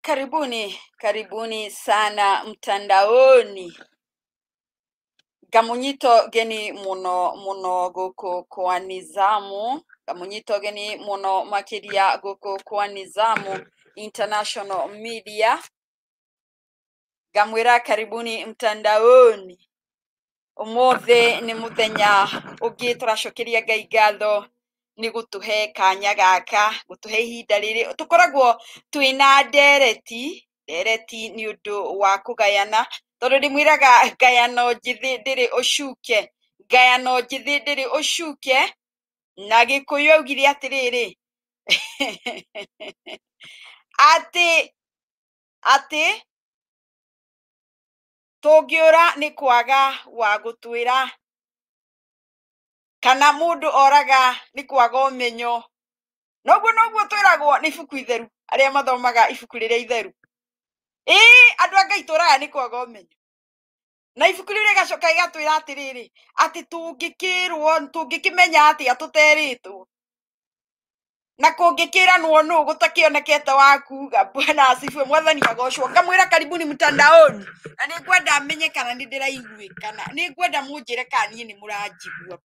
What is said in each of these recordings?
Karibuni, karibuni sana mtandaoni gamunyito geni muno muno guku kwa nizamu munyitogeni muno makiria guku kwa Nizamu International Media ngamwira karibuni mtandaoni umothe ni muthenya ungi turacokeria ngai ngatho ni gutuhe kanya gaka gutuhe ihinda riri tukoragwo twina ndereti ndereti ni undu wa kugayana tondu ndimwiraga ngayano njithi ndiri ucuke ngayano njithi ndiri ucuke na gä kå yå augire atä rä rä atä atä tå ngä å ra nä kwaga wa gå twä ra kana må ndå oraga nä kwaga å menyo noguo noguo twä ragwo nä ibuku itheru arä a mathomaga ibuku rä rä a itheru ä andå anga itå raga nä kwaga å menyo na ibuku rä u rä gacoka igatwä ra atä rä rä atä ngä kä rwo ngä kä menya atä a tå terä two na ngä kä ranwo nå gå takä onekete wa kuga bwana acibue mwathani agocwo ngamwä ra karibuni mtandaoni na nä ngwenda menye kana nä ndä raiguä kana nä ngwenda må njä re kana niä nä må ranjigua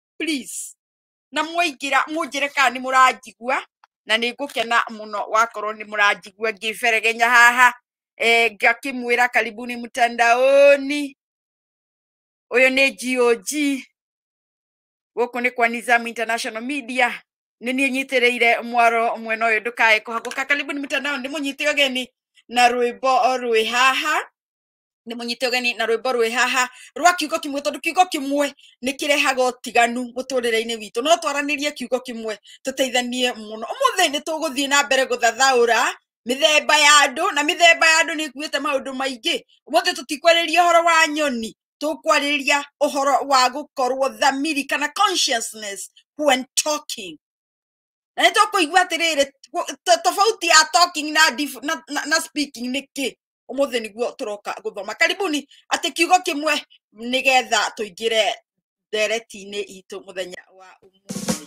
na mwaingä ra må njä re kaa nä må ranjigua na nä ngå kena må no wakorwo nä må ranjigua ngä beregenya haha ngakä mwä ra karibuni mtandaoni uyo ni GOG gukunikwa ni Zam International Media ni ni nyitereire mwaro mwena uyo ndukae kuhaguka karibu ni mitandao ndi munyite ogeni na rwibo rwi haha ni munyite ogeni na rwibo rwi haha rwa kiugo kimwe tondu kiugo kimwe ni kirehaga otiganu guturireini witu no twaraniria kiugo kimwe tuteithanie muno umuthe ni tuguthie na mbere guthathaura mithemba ya andu na mithemba ya andu ni kuite maundu maingi umuthe tutikwereria uhoro wa nyoni tukwarĩria ũhoro wa gũkorwo thamiri kana consciousness when talking na nĩ tũkũigua atĩrĩrĩ tofauti ya talking na, na, na, na speaking nĩ kĩ ũmũthĩ nĩguo tũroka gũthoma karibuni atĩ kiugo kĩmwe nĩgetha tũingĩre ndereti-inĩ itũ mũthenya wa ũmũthĩ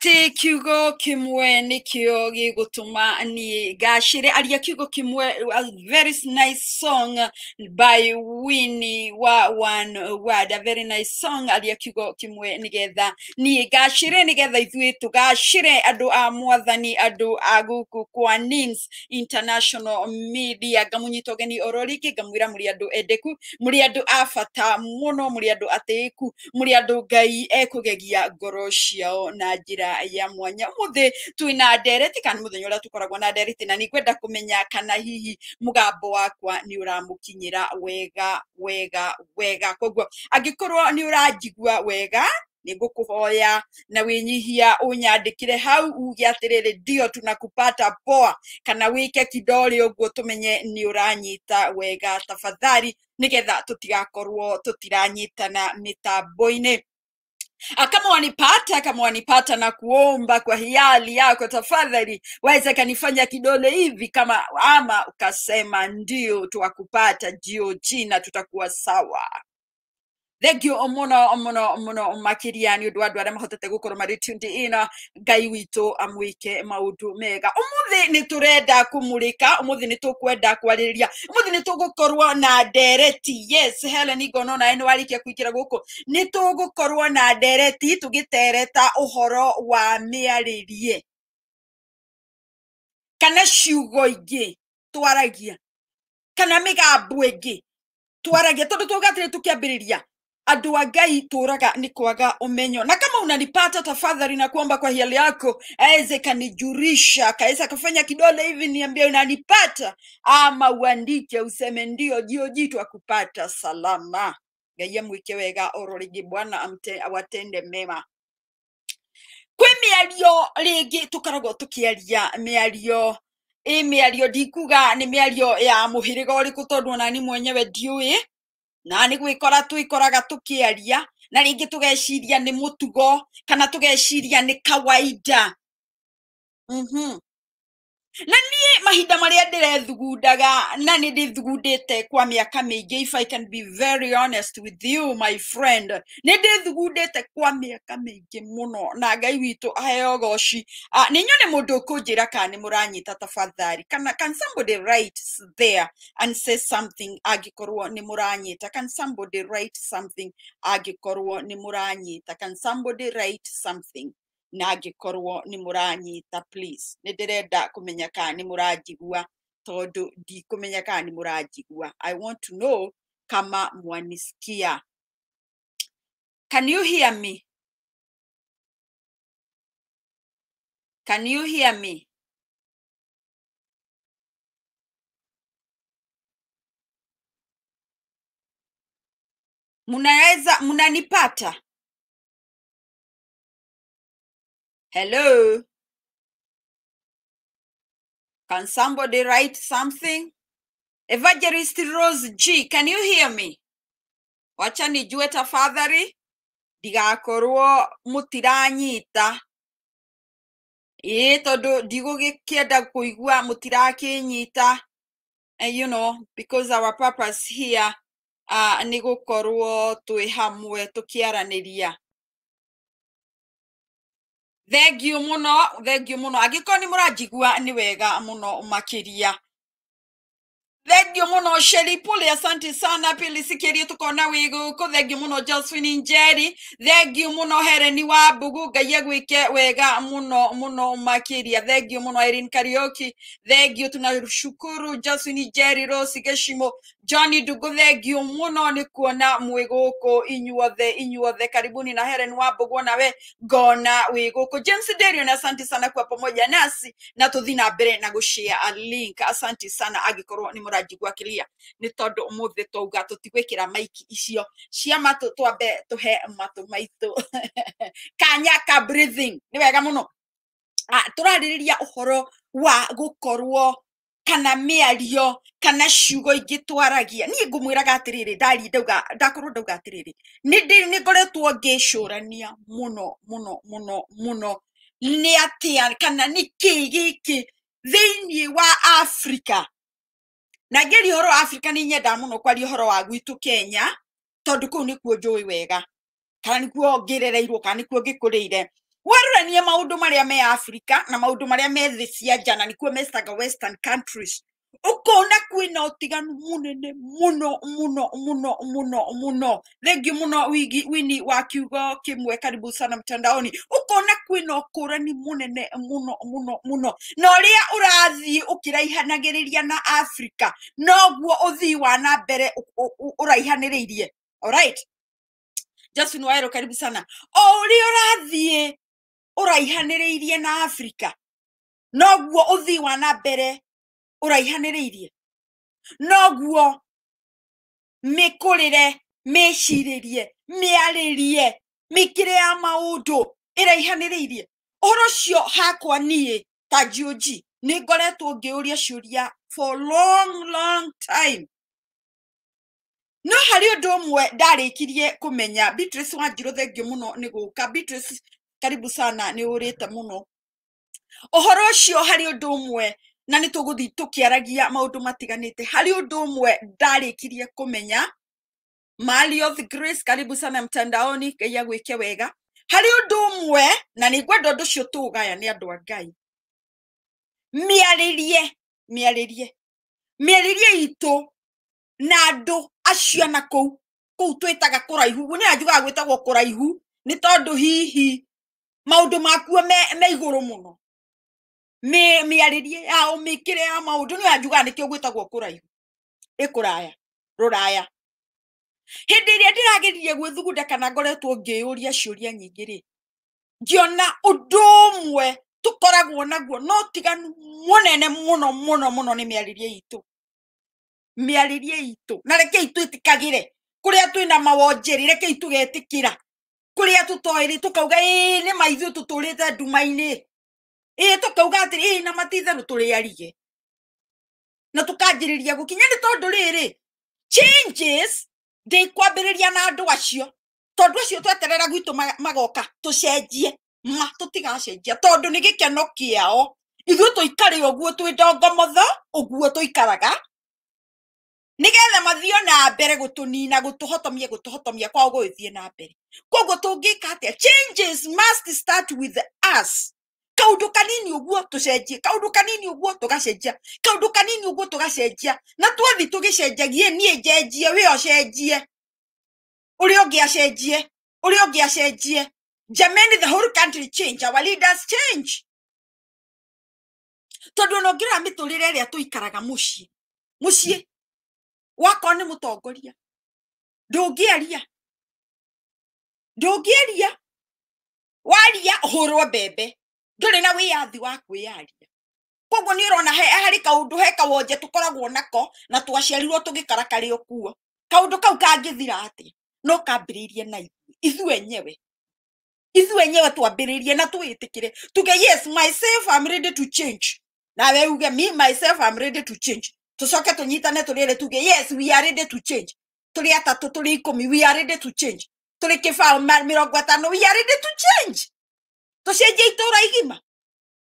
ati kiugo kimwe nikio gigutuma ni gashire aria kiugo kimwe a very nice song by Winnie wa one word a very nice song aria kiugo kimwe nigetha ni gashire nigetha ithuĩ tugashire andũ a mwathani andũ a guku kwa Nins International Media ngamunyita ũgeni oro gamwira muri mũrĩ edeku muri mũrĩ afata a bata mũno ateku muri atĩĩku mũrĩ andũ Ngai ekũgegia ngoro ciao na njĩra ya ya mwanya muthe na ndereti kana a tå koragwo na ndereti na kå kumenya kana hihi mugambo wakwa ni uramukinyira wega wega wega koguo nä ni ranjigua wega hoya na kä re hau uge atiriri ndio tunakupata poa kana wike tå menye tumenye ni uranyita wega tafadhali nigetha tutigakorwo tutiranyitana tambo-inä Ah, kama wanipata kama wanipata na kuomba kwa hiali yako tafadhali waweza kanifanya kidole hivi kama ama ukasema ndio tuwakupata jio na tutakuwa sawa thengio oh, muno oh, muno oh, muno makiria ni andå arä a mahotete gukorwo mari ä in ngai ke amwike ndå mega kwenda kwarä rä ria å må thä nä tå gå korwo na ndereti yes helen ikä ra gå kå nä tå gå korwo na ndereti å uhoro wa rie kana ciugo ingä twaragia kana ä ngä twaragia ambä rä ria andå a ngai tåraga nä kwaga umenyo na kama unanipata tafadhali na kuomba kwa hiali yako aweze kanijurisha kaweza kafanya kidole hivi niambie unanipata ama uandike useme ndio jioji twakupata salama ngai amwike wega ororigi bwana awatende mema kwä mä ario rä ngä tå koragwo tå kä aria mä ario ä mä ario ndikuga nä mä ario ya må hä rä ga å rä kå tondå ona ni mwenyewe ndiå na nä gwä kora twä koraga tå kä aria na rä ngä tå geciria nä må tugo kana tå geciria nä kawaida mm -hmm na niä mahinda marä a ndä rethugundaga na nä ndä thugundä te kwa mä aka mä ingä if i can be very honest with you my friend nä ndä thugundä te kwa mä aka mä ingä må no na ngai witå aheo goci ah, nä nyone må ndå å kå njä ra kana nä må ranyita tabathari can somebody there and say something angä korwo nä må ranyita can somebody write something angä korwo nä må ranyita can somebody write something na angĩkorwo nĩ mũranyita please nĩ ndĩrenda kũmenya kana nĩ mũranjigua tondũ ndikũmenya kana nĩ mũranjigua i want to know kama mwaniskia can you hear me can you hear me munaweza munanipata Hello? Can somebody write something? Evangelist Rose G, can you hear me? Wacha nijue tafadhali ndigakorwo mutiranyita ii tondu ndigũgĩkĩenda kũigua mũtirakinyita you know because our purpose here uh, nĩ gũkorwo twĩ hamwe tũkĩaranĩria thengiå må no thengiå må no angä korwo nä må ranjigua nä wega må no makä thengiå må no sheripulä asanti sana pili rie tå na wä gå kå thengiå må no josephine njeri thengiå må no hereni wa mbugu ngai agwä ke wega må no må no makä ria thengiå må no erin karioki thengiå tunashukuru josephine njeri rosi geshimo John Ndugu, thengio muno ni kuona mwi inyuothe inyuothe, karibuni na Helen Wambugu, nawe ngona wi guku. James Derio, na asanti sana kwa pamoja nasi na tuthi na mbere na gushia a link. Asanti sana agikorwo ni murajigwa kilia ni tondu umuthi twauga tutigwikira maiki icio cia matu twambe tuhe matu maitu kanya ka breathing ni wega muno ah, turaririria uhoro wa gukorwo kana mĩario kana ciugo ingĩ twaragia niĩ ngũmwĩraga rä ndari ndakorwo ndauga atĩrĩrĩ nĩ ngoretwo ngĩcũrania mũno no må no nä atä kana gä kä thä thĩiniĩ wa afrika na ngĩria horo wa africa nĩ nyendaga no kwaria horo wa gwitå kenya tondũ kũu nĩkuo njũĩ wega kana ngä rereirwo kana rä ire weroranie maundu maria me africa na maundu maria me thi cia nja na nikuo metaga western countries ukona kwina utiganu munene muno muno muno muno muno thengi muno wigi wini wa kiugo kimwe karibu sana mtandaoni ukona kwina ukurani munene muno muno muno na uria urathii ukiraihanagiriria na africa noguo uthii wa na mbere uraihaniriirie alright justin wairo karibu sana o uria urathii ũraihanĩrĩirie na Afrika noguo ũthii wa na mbere ũraihanĩrĩirie noguo mĩkũrĩre mĩcirĩrie mĩarĩrie mĩkĩre ya maundu ĩraihanĩrĩirie uhoro ũcio hakwa niĩ ta George nĩ ngoretwo ngĩũria ciũria for long long time no harĩ ũndũ ũmwe ndarĩkirie kũmenya Beatrice Wanjiru thengio mũno nĩ gũka Beatrice karibu sana nä å rä te må no å horo å cio harä å ndå mwe na nä tå gå thiä tå kä aragia maå ndå matiganä te harä å ndå mwe ndarä kirie kå menya Malioth Grace, karibu sana mtandaoni, ngai gwike wega harä å ndå å mwe na nä ngwenda ndu ndå cio tå gaya nä andå a ngai mĩarĩrie mĩarĩrie mĩarĩrie itå na andå acio na kå u kå u twä taga kå raihu guo nä gwä tagwo kå raihu nä tondå hihi maundu makuo me iguru muno miaririe yao mikire ya maundu ni anjuga nikio gwitagwo kuraihu ikuraya ruraya hindi iria ndirageririe gwithugunda kana ngoretwo ngiuria ciuria nyingi ri ngiona undu umwe tukoragwo naguo no tiganu munene muno muno muno ni miaririe itu miaririe itu na reke itu itikagire kuria twina mawonjeri reke itu getikira kuria tutoiri tukauga ii ni maithu tuturite nduma-ini ii tukauga atiri ii na matithanu turi arige na tukanjiriria gukinya ni tondu riri changes ndikwambiriria na andu acio tondu acio tweterera gwitu magoka tucenjie ma tutigacenjia tondu ni gikeno kiao ithuĩ tũikare ũguo twĩ ndongomotho ũguo tũikaraga nigetha mathio na mbere gutunina gutuhotomia gutuhotomia kwao gugithie na mbere koguo tungika atia changes must start with us kaundu kanini uguo tucenjie kaundu kanini uguo tugacenjia kaundu kanini uguo tugacenjia na twathi tugicenjagie nie njenjie we ocenjie uria ungi acenjie uria ungi acenjie jamani the whole country change our leaders change tondu ona ngira miturire iria tuikaraga mucii mucii wakorwo aria ndå ngä ndũngĩaria waria rwo mbembe rä na yathi wa yaria koguo rona ũrona kaå ndå he kawonje koragwo nako na twaciarirwo tũgĩkarakarĩ kuo kaũndũ kau kangĩthira atĩa no kambĩrĩrie na ithu enyewe ithu enyewe twambĩrĩrie na twĩtĩkĩre tuge yes myself I'm ready to change nawe uge me myself I'm ready to change To tucoke tunyitane tå rä erä tuge yes we are ready to change tå rä atatå tå rä ikå we are ready to change To rä kä bao mä we are ready to change tå cenjie itå ra igima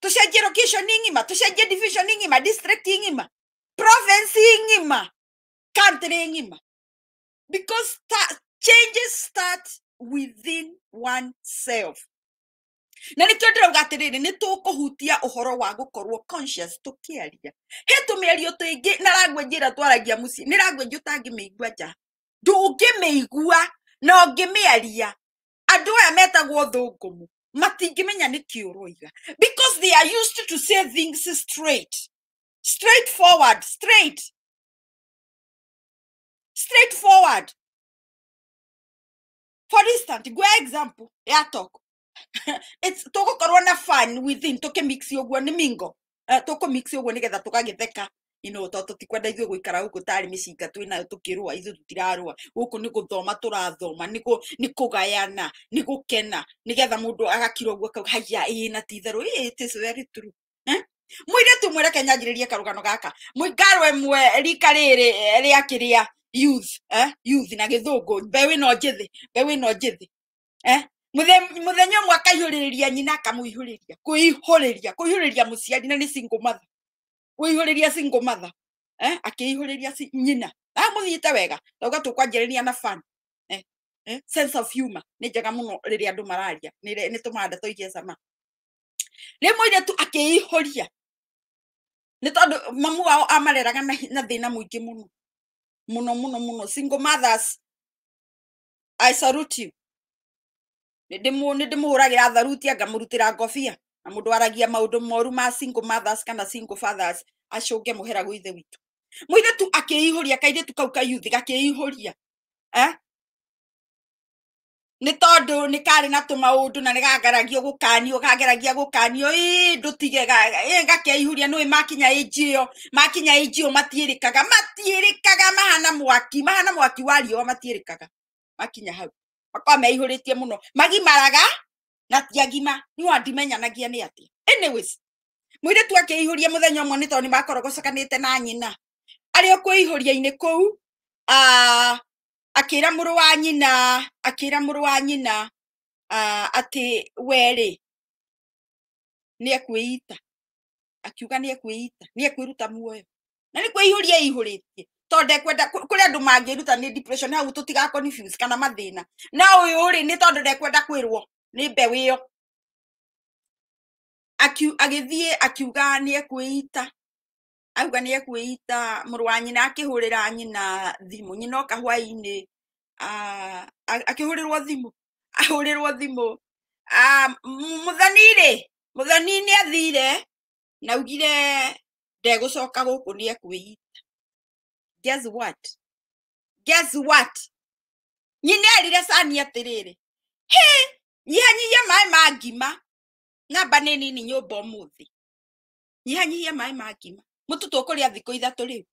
tå cenjie location to tå cenjie division ng'ima district ng'ima province ng'ima country ng'ima because ta changes start within oneself na nikio ndirauga atiriri ni tukuhutia uhoro wa gukorwo conscious tukiaria he tumierio twingi na language ira twaragia mucii ni language utangimiigua nja ndungimiigua na ungimiaria andu aya metagwo thungumu matingimenya nä kä å because they are used to say things straight straight forward straight straight forward for instant ngwe example ya toko it's tugukorwo na fun within tuke mix uguo ni mingo uh, eh, tuku mix uguo nigetha tukagitheka you know to tutikwenda ithuĩ gũikara gũkũ tarĩ tukirwa ithu tutirarwa tũkĩrũa ni guthoma turathoma ni ku ni kugayana ni gukena ni getha mundu agakirwa ũguo ka haya ĩĩ na it is very true eh? tu mwire kenya njĩrĩrie karugano gaka mwigarwe mwe rika rĩrĩ eh, rĩa kĩrĩa youth eh? youth na gĩthũngũ bewe no jithi bewe no jithi eh? muthenya umwe akaihuriria nyina akamuihuriria kuihuriria kuihuriria muciari na ni single mother kuihuriria single mother eh akiihuriria si, nyina ah muthiite wega tauga tukwanjiriria na fan eh, eh, sense of humor ni njega muno riria andu mararia ni ni tumanda toikie sama rimwe ire tu akiihuria ni tondu mamu wao amareraga na, na thina muingi muno muno muno muno single mothers i salute you ndimuragira atharutia ngamurutira ngobia na mundu aragia maundu moru ma single mothers kana single fathers acunge muhera gwithe witu muiretu akiihuria tu kau kayuthi gakiihuria eh nä tondå nä karä na tå maå ndå na nä gagaragio gå kanio gageragia gå kanio ä ndåtige gakeihå ria nä makinya ĩnji ä yo makinya ĩnji ä yo matiä rä kaga matiä kaga mahana mwaki mahana mwaki wa riũa matiä rä kaga makinya hau makoragwo meihũrĩtie mũno magimaraga na ti agima niũ andimenyanagia nĩ atĩ anyways mũirĩtu akĩihũria mũthenya ũmwe nĩ tondũ nĩ makorogocokanĩte na nyina arĩ o kwĩihũria-inĩ kũu ah, akĩra mũrũ wa nyina akĩra mũrũ wa nyina ah, atĩ we rĩ nĩ ekwĩita akiuga nĩ ekwĩita nĩ ekwĩruta muoyo na nĩ kwĩihũria eihũrĩtie tondu ekwenda kuri andu mangiruta ni depression hau tutiga confuse kana mathina na uyu ri ni tondu ndekwenda kwirwo ni mbeũ ĩyo agĩthiĩ akiuga nĩ ekwĩita auga nĩ ekwĩita mũrũ wa nyina akĩhũrĩra nyina thimũ nyina oka hwaĩ-inĩ akĩhũrĩrwo thimũ thimu thimũ mũthoni rĩ mũthoni nĩ athire na augire ndegũcoka gũkũ nĩ ekwĩita guess what guess what nyine arire sani atiriri he nyihanyihie maĩ ma ngima namba nĩ nini nyũmba ũmũthĩ nyihanyihie maĩ ma ngima mũtu tũkũrĩa thikũ ithatũ rĩu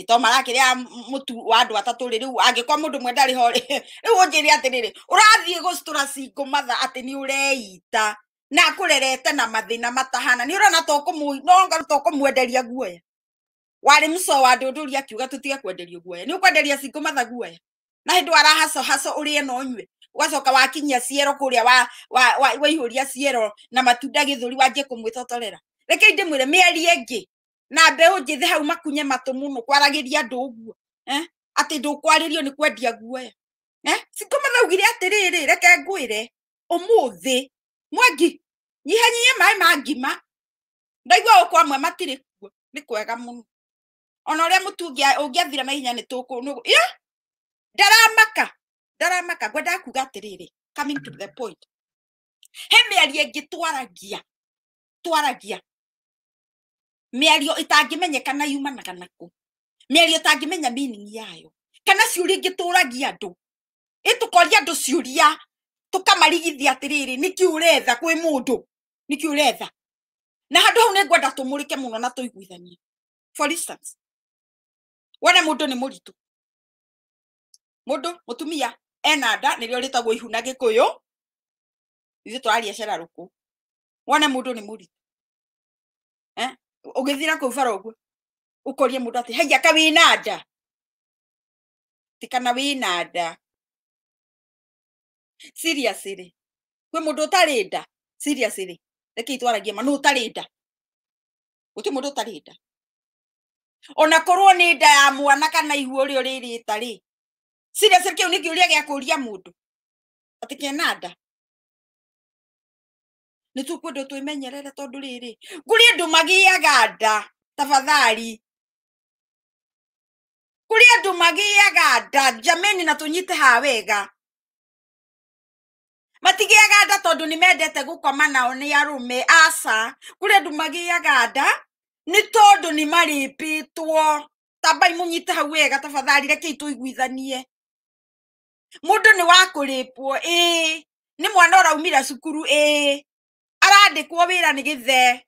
ĩtomarakĩrĩa mutu wa andũ atatu ri riu angikwa mundu mwe ndari ho rĩ rĩu ũnjĩre atĩrĩrĩ ũrathiĩ gũcitũra cingũ matha ati ni ureita na akũrerete na mathina matahana nĩ ũrona mwenderia guoya warä mso wa ndå ndå ria akiuga tå tige kwenderio guoya nä å kwenderia cingå matha guoya na hä ndå haso haso å rä ena å nyue ũgacoka wakinyia ciero kuria wa wa wa waihũria ciero na matunda gĩthũri wanjie kũmwĩtotorera rekei ndĩmwĩre mĩeri ĩngĩ na mbeũ njĩthĩ hau makunye matũ mũno kwaragĩria andũ ũguo eh? atĩ ndũkwarĩrio nĩ kwendia guoya eh? cikũmathaugire atĩrĩrĩ reke ngwĩre ũmũthĩ mwangi nyihanyihia maĩ ma ngima ndaigua ũkwamwe matirĩ kuo nĩ kwega mũno ona å rä a må tu å ngä athira naihenya nä tå kå ndaramaka ndaramaka ngwendaga kuga atä rä rä coming to the point he mä ario ä ngä twaragia twaragia mä ario ä tangä na yumanaga nakå mä ario tangä menya meaning yayo kana ciå ingä tå ragia andå ä tå koria andå ciå ria tå kamarigithia atä rä rä nä kä å retha kwä må ndå nä kä å retha na handå hau nä ngwenda tå må rä ke må no na tå iguithanie for instance wone mundu ni muritu mundu mutumia ena nda nirio ritagwo ihu na gikuyu ithuĩ twararia cera rũkũ wone ritå å gä thira ũgĩthira kũu bara ũguo ũkorie mũndũ atĩ hei aka wĩna nda tikana na nda må ndå å tarä nda seriously rekei itwaragia ma å tarä nda ndå å tarä nda ona korwo ni nda ya mwana kana ihu uri uri rita ri seriously kiu ni uri age akuria mundu atikena nda nä tå kwenda twä menyerere tondå rä rä kå rä andå magäaga nda tabathari kå rä andå magäaga nda jameni na tå nyite ha wega matigäaga nda tondå nä mendete gå koma nao nä arå me aca kå rä nda nä tondå nä marä mbä two tambai må hau wega tabathari rekei tå iguithanie må ndå nä wa kå rä pwo ä nä mwana å raumire cukuru ä arandä kwo wä ra nä gä the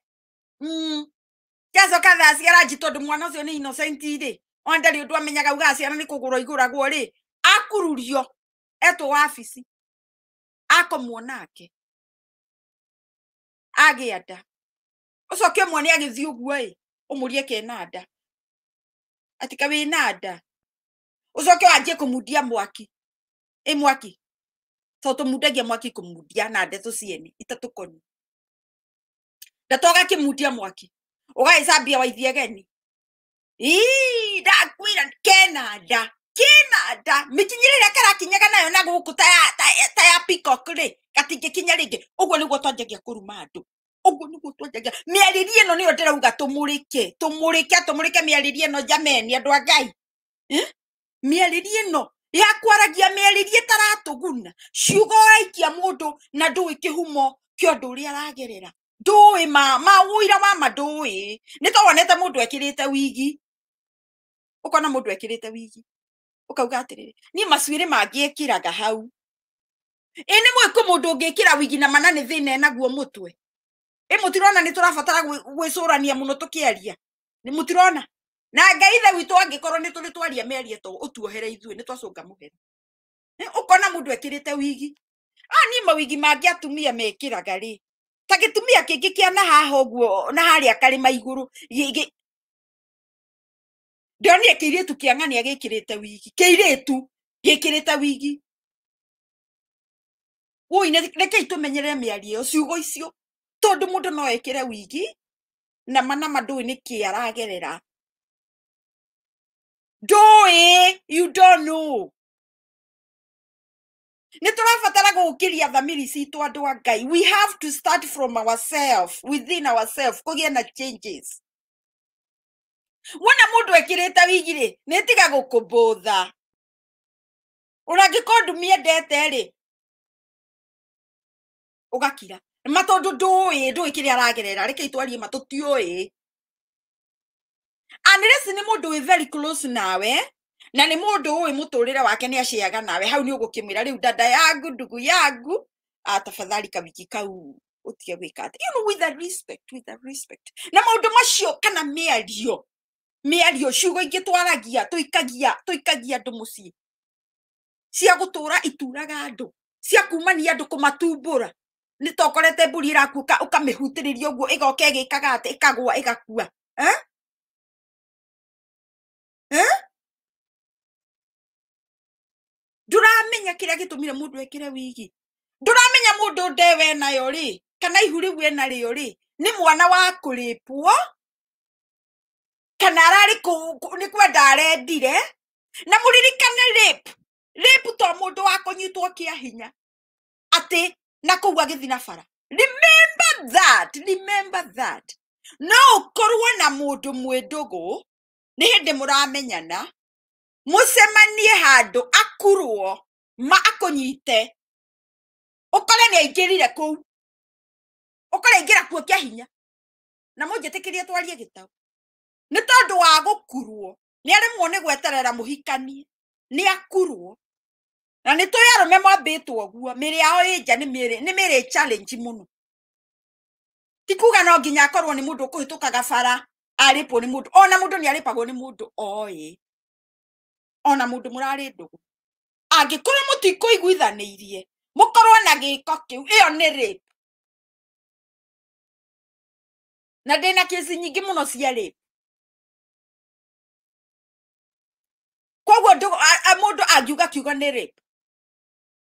gäacoka hmm, thaa ciaranji tondå mwana å cio nä innocent rä ona ndarä å ndå amenyaga ugaga ciana nä kå gå rwo igå ragwo rä akururio etwo wabici akomwo nake agä anda ucoke mwana agithii uguo i umurie ke na nda atika wi nada nda ucoke wanjie kumudia mwaki i mwaki to tumundagia mwaki kumudia na ndeto ciene itatukoni ndeto ugakimundia mwaki ugaicambia waithiegeni geni ndakwira kena nda kena nda mikinyire ria karakinyaga nayo na guku ta ya ta ya peacock ri gatingikinya ringi uguo niguo twanjagia kuruma andu ugu nugu twenjagia mĩariri ĩno nĩyo ndĩrauga tũmũrĩke tũmũrĩke tũmũrĩke mĩariri ĩno jameni andũ a ngai mĩariri ĩno ya kwaragia mĩariri ĩtaratũguna ciugo ũraikia mũndũ na ndũĩ kĩhumo kĩa ũndũ ũrĩa aragerera ndũĩ ma ma wũira wa ma ndũĩ nĩ tawonete mũndũ ekĩrĩte wigi ũkona mũndũ ekĩrĩte wigi ũkauga atĩrĩrĩ niĩ macuĩrĩ mangĩekĩraga hau ĩ nĩ mwĩkũ mũndũ ũngĩkĩra wigi na mana nĩ thĩna e naguo mũtwe i mutirona ni turabatara gwicurania muno tukiaria ni mutirona na ngai ithe witu angikorwo ni turi twaria merie to utuohere ithuĩ ni twacunga muhera ukona mundu ekirite wigi a ni mawigi mangi atumia mekiraga ri ta gitumia kingi kia na haha guo na harĩa karĩma igũrũ ndionire kĩirĩtu kĩa ng'ania gĩkĩrĩte wigi kĩirĩtu gĩkĩrĩte wigi woi nĩ kĩi tũmenyerere mĩario ciugo icio tondå må ndå no wekä re wigi na mana mandå ä nä kä aragerera ndå ä you don no nä tå rabatara gå kä ria thamiri citå andå a ngai we have to start from ourself within ourself kå gä na changes wona må ndå ekä rä te wigi rä nä tiga gå kå mbå tha å rangä korwo ndumiendete rä å gakira matondå ma tondu nduwi nduwi kiria aragerera rä reke itwarie ma tutiuwi ah, unless ni mundu wi very close nawe na må tå rä re wake nä aciaga nawe hau ni ugukimwira riu dada yangu ndugu yangu atafadhali ah, kawiki kau utige gwika ati you know with a respect with a respect na maundu macio kana miario miario ciugo ingi twaragia tuikagia tuikagia andu mucii cia gutura ituraga andu cia kumania andu kumatumbura nä tokorete mburi ä rakua å kamä hutä rä ria å guo ä goka ä gä kaga atä ä kagwa ä gakua ndå ramenya kä rä a gä tå mire må ndå ekä re wigi ndå ramenya må ndå ndewe nayo rä kana ihu rä u ena rä o rä nä mwana wa kå rä pwo kana ararä kwenda arendire na må ririkane to må ndå wa kå nyitwo kä a hinya atä na kå u agä thiä na bara remember that remember that no å korwo na må ndå mwä ndå gå nä hä ndä må ramenyana må cemanie handå akurwo ma akå nyite å kore nä aingä rire kå u å kore aingä ra kuo kä hinya na må njä tä kä rie twarie gä tau nä tondå wa gå kurwo nä mwo nä gweterera må hikanie nä akurwo na nä tå rä arå me mwambä yao ä nja nä mä rä må no tikuga no nginya akorwo nä må ndå å kå hä tå kaga bara arä pwo nä må ndå ona må ndå nä arä pagwo nä må ndå oä ona må ndå må rarä ndågå angä korwo må tikå iguithanä irie må korwo na gä ko kä u ä yo nä rä na ndä na kesi nyingä må no cia rä koguo må ndå angiuga kiugo nä rä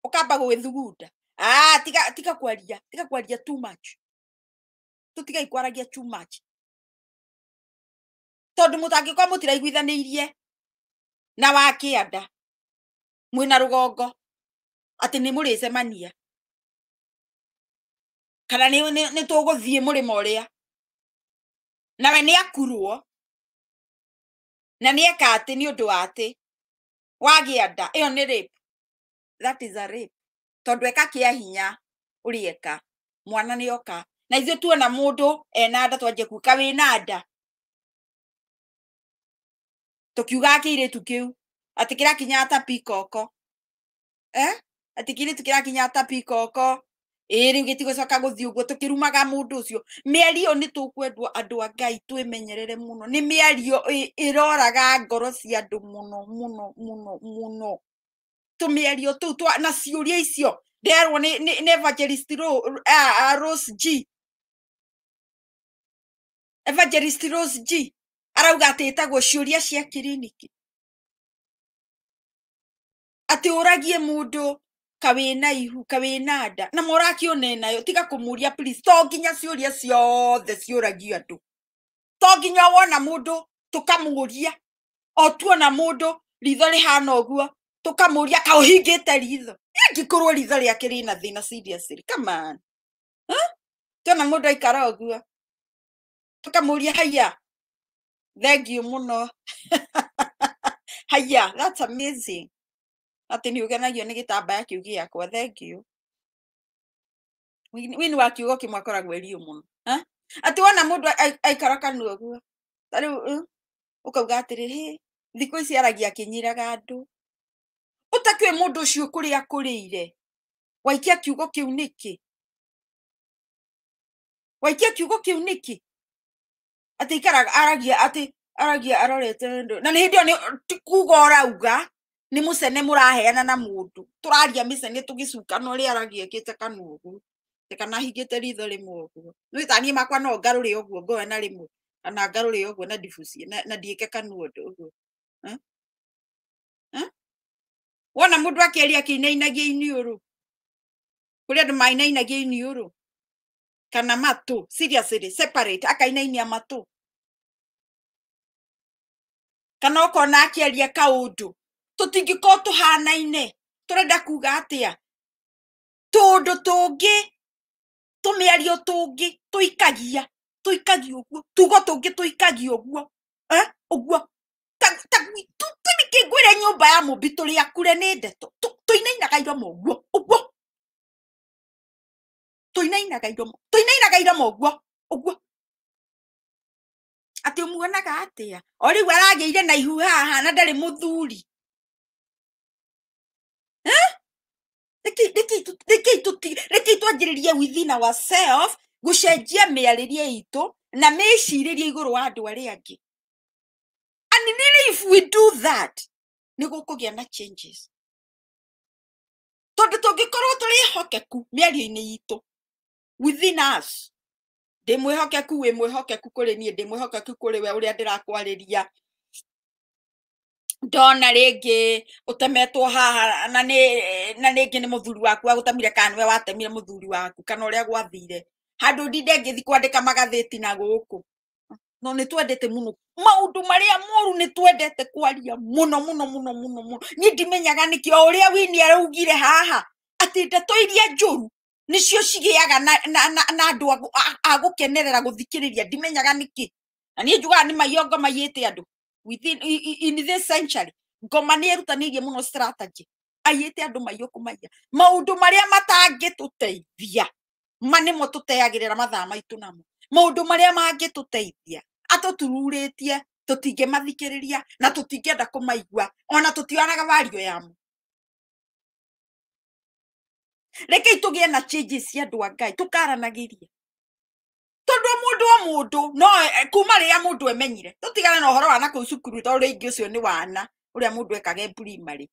ukamba gwithugunda ah tiga tiga kwaria tiga kwaria too much tutigai kwaragia too much tondu mutangikwa mutiraiguithaniirie na wa kianda mwina rugongo ati ni mania kana ni tuguthie murima na nawe ni akurwo na ni eka ati ni undu ati wagia nda iyo ni rape that is a rape tondu eka kia hinya urieka mwana ni oka na ithuĩ tuona na mudo enada twanjie kuka wĩna nda tũkiuga kĩirĩtu kĩu atikira kinyata ta pikoko eh? atĩ kĩirĩtu kĩrakinya ta pikoko ĩ rĩu gĩtigũcoka gũthiĩ ũguo tũkĩrumaga mũndũ ũcio mĩario ĩyo nĩ tũkwendwo andũ a ngai twĩmenyerere mũno nĩ mĩario ĩroraga ngoro cia andũ muno muno muno, muno tumierio tu twa na ciuria icio nderwo ni ni evangelist Rose G evangelist Rose G arauga atä ätagwo ciuria cia kiriniki atä å ragie må ndå kawä na ihu kawä na nda na må nayo tiga kå må ria to nginya ciuria ciothe ciåragio andå to nginya wona må ndå tå kamå ria o tuona må ndå ritho rä hana å guo tukamuria ka uhingite ritho ingikorwo ritho riake rina thina seriously come on huh? tena mundu aikara uguo tukamuria haya thank you muno haya that's amazing ati ni ugenagio ni gitambaya kiu giakwa thank you wini wa kiugo kimwe akoragwo eriu muno huh? ati wona mundu aikara kanua uguo tariu ukauga atiriri thiku ici aragia akinyiraga andu ũtakĩũĩ mũndũ ũcio kũrĩa akũrĩire waikia kiugo kiu nĩkĩ waikia kiugo kiu nĩkĩ atĩ ikaraga aragia ati, aragia arorete na nĩ hĩndĩ ĩyo ti kuga ũrauga nĩ mũcene mũraheana na mũndũ tũraria mĩcene tũgĩcukana ũrĩa aragia ĩkĩte kanua ũguo kana hingĩte ritho rimwe ũguo nĩ ta makwa no ngarũre ũguo ngoya na rĩmwe kana ngarũre ũguo na ndibucie na ndiĩke kanua ũndũ ũguo hm? wona må ndå akä aria inainagia akäaria å rå kå rä andå mainainagia å rå kana matå akainainia matå kana akä aria kaå ndå tå tingä korwo tå hanaine tå renda kuga atä a tå tå tå ndå ngä mä ario tå ngä tå ikagia tå ikagia å guo tugo tå tå ngä ikagia å guo å guo nyå mba ya mumbi tå rä akure nä ndeto tå inainaga iromo guo guo tå inainaga iromo tå guo å guo atä å muonaga atä a o rä u aragä ire na ihu haha na ndarä må thuri rä kä itwanjä rä rie within ourself gå cenjia mä arä rie itå na mä cirä rie igå rå wa andå arä a angä And really, if we do that, nä gå kå gä a na changes tondå tå ngä korwo tå rä hokeku mä ario-inä itå within us ndä mwä hokeku wä mwä hokeku kå rä niä ndä kå rä we å rä a ndä rakwarä ria ndona rĩngĩ ũtemetwo haha na nĩ na rĩngĩ nĩ mũthuri waku agũtemire kana nĩwe watemire mũthuri waku kana ũrĩa gwathire handũ ndinde ngĩthi kwandĩka magathĩti na gũkũ no ni twendete muno maundu maria moru ni twendete kwaria muno muno muno muno muno ni dimenyaga ni kio uria å rä wini araugire haha ati ndeto iria njuru ni cio cigiaga na andu a gukenerera guthikiriria ndimenyaga niki na ni njuga ni mayongo mayite andu within in this century ngoma ni erutanirie muno strategy ayite andu mayoku maya maundu maria matangituteithia manimo tuteagirira mathaa maitu namo maundu maria mangituteithia rä ria na kå maigua ona tũtionaga wario yamo gä e na changes cia andũ a ngai tũkaranagĩrie tondũ mũndũ o mũndũ no eh, kuma må ndå emenyire tũtigane na ũhoro wa nakũu cukuru ingä å cio nä wana ũrĩa mũndũ ekage primary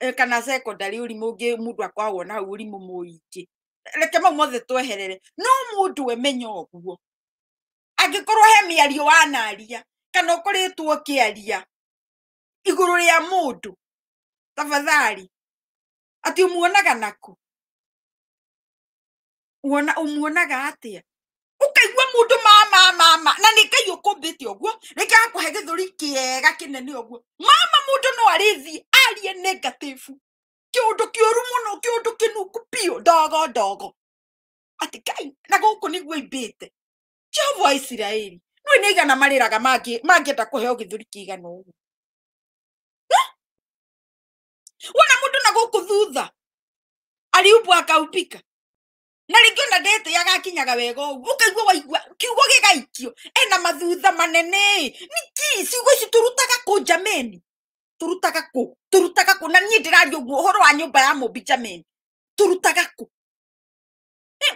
eh, kana secondary ũrimũ ũngĩ mũndũ akoragwo na ũrimũ mũingĩ reke mau mothe tweherere no mũndũ å guo angĩkorwo he mĩario wanaria kana ũkoretwo ũkĩaria igũrũ rĩa mũndũ tafadhali atĩ ũmuonaga nakũ wona ũmuonaga atĩa ũkaigua mũndũ mama mama na nĩ Ngai ũkũmbĩte ũguo rĩngĩ akũhe gĩthũri kĩega kĩnene ũguo mama mũndũ no arĩthiĩ arie negative kĩũndũ kĩũru mũno kĩũndũ kĩnungu biũ ndogo ndogo atĩ Ngai na gũkũ nĩguo aimbĩte jehova wa isiraeli no nä aigana marä raga mangäenda kå heo gä thuri igana å guo wona må ndå na gå kå thutha ariumbw akaubika na rĩngĩ ona ndete yagakinyaga wega ũguo ũkaigua waigua kiugo gĩgaikio ena mathutha manene nĩ ciugo ici tũrutaga kũ jameni tũrutaga kũ tũrutaga kũ na niĩ ndĩraria ũguo horo wa nyumba ya mũmbi jameni tũrutaga kũ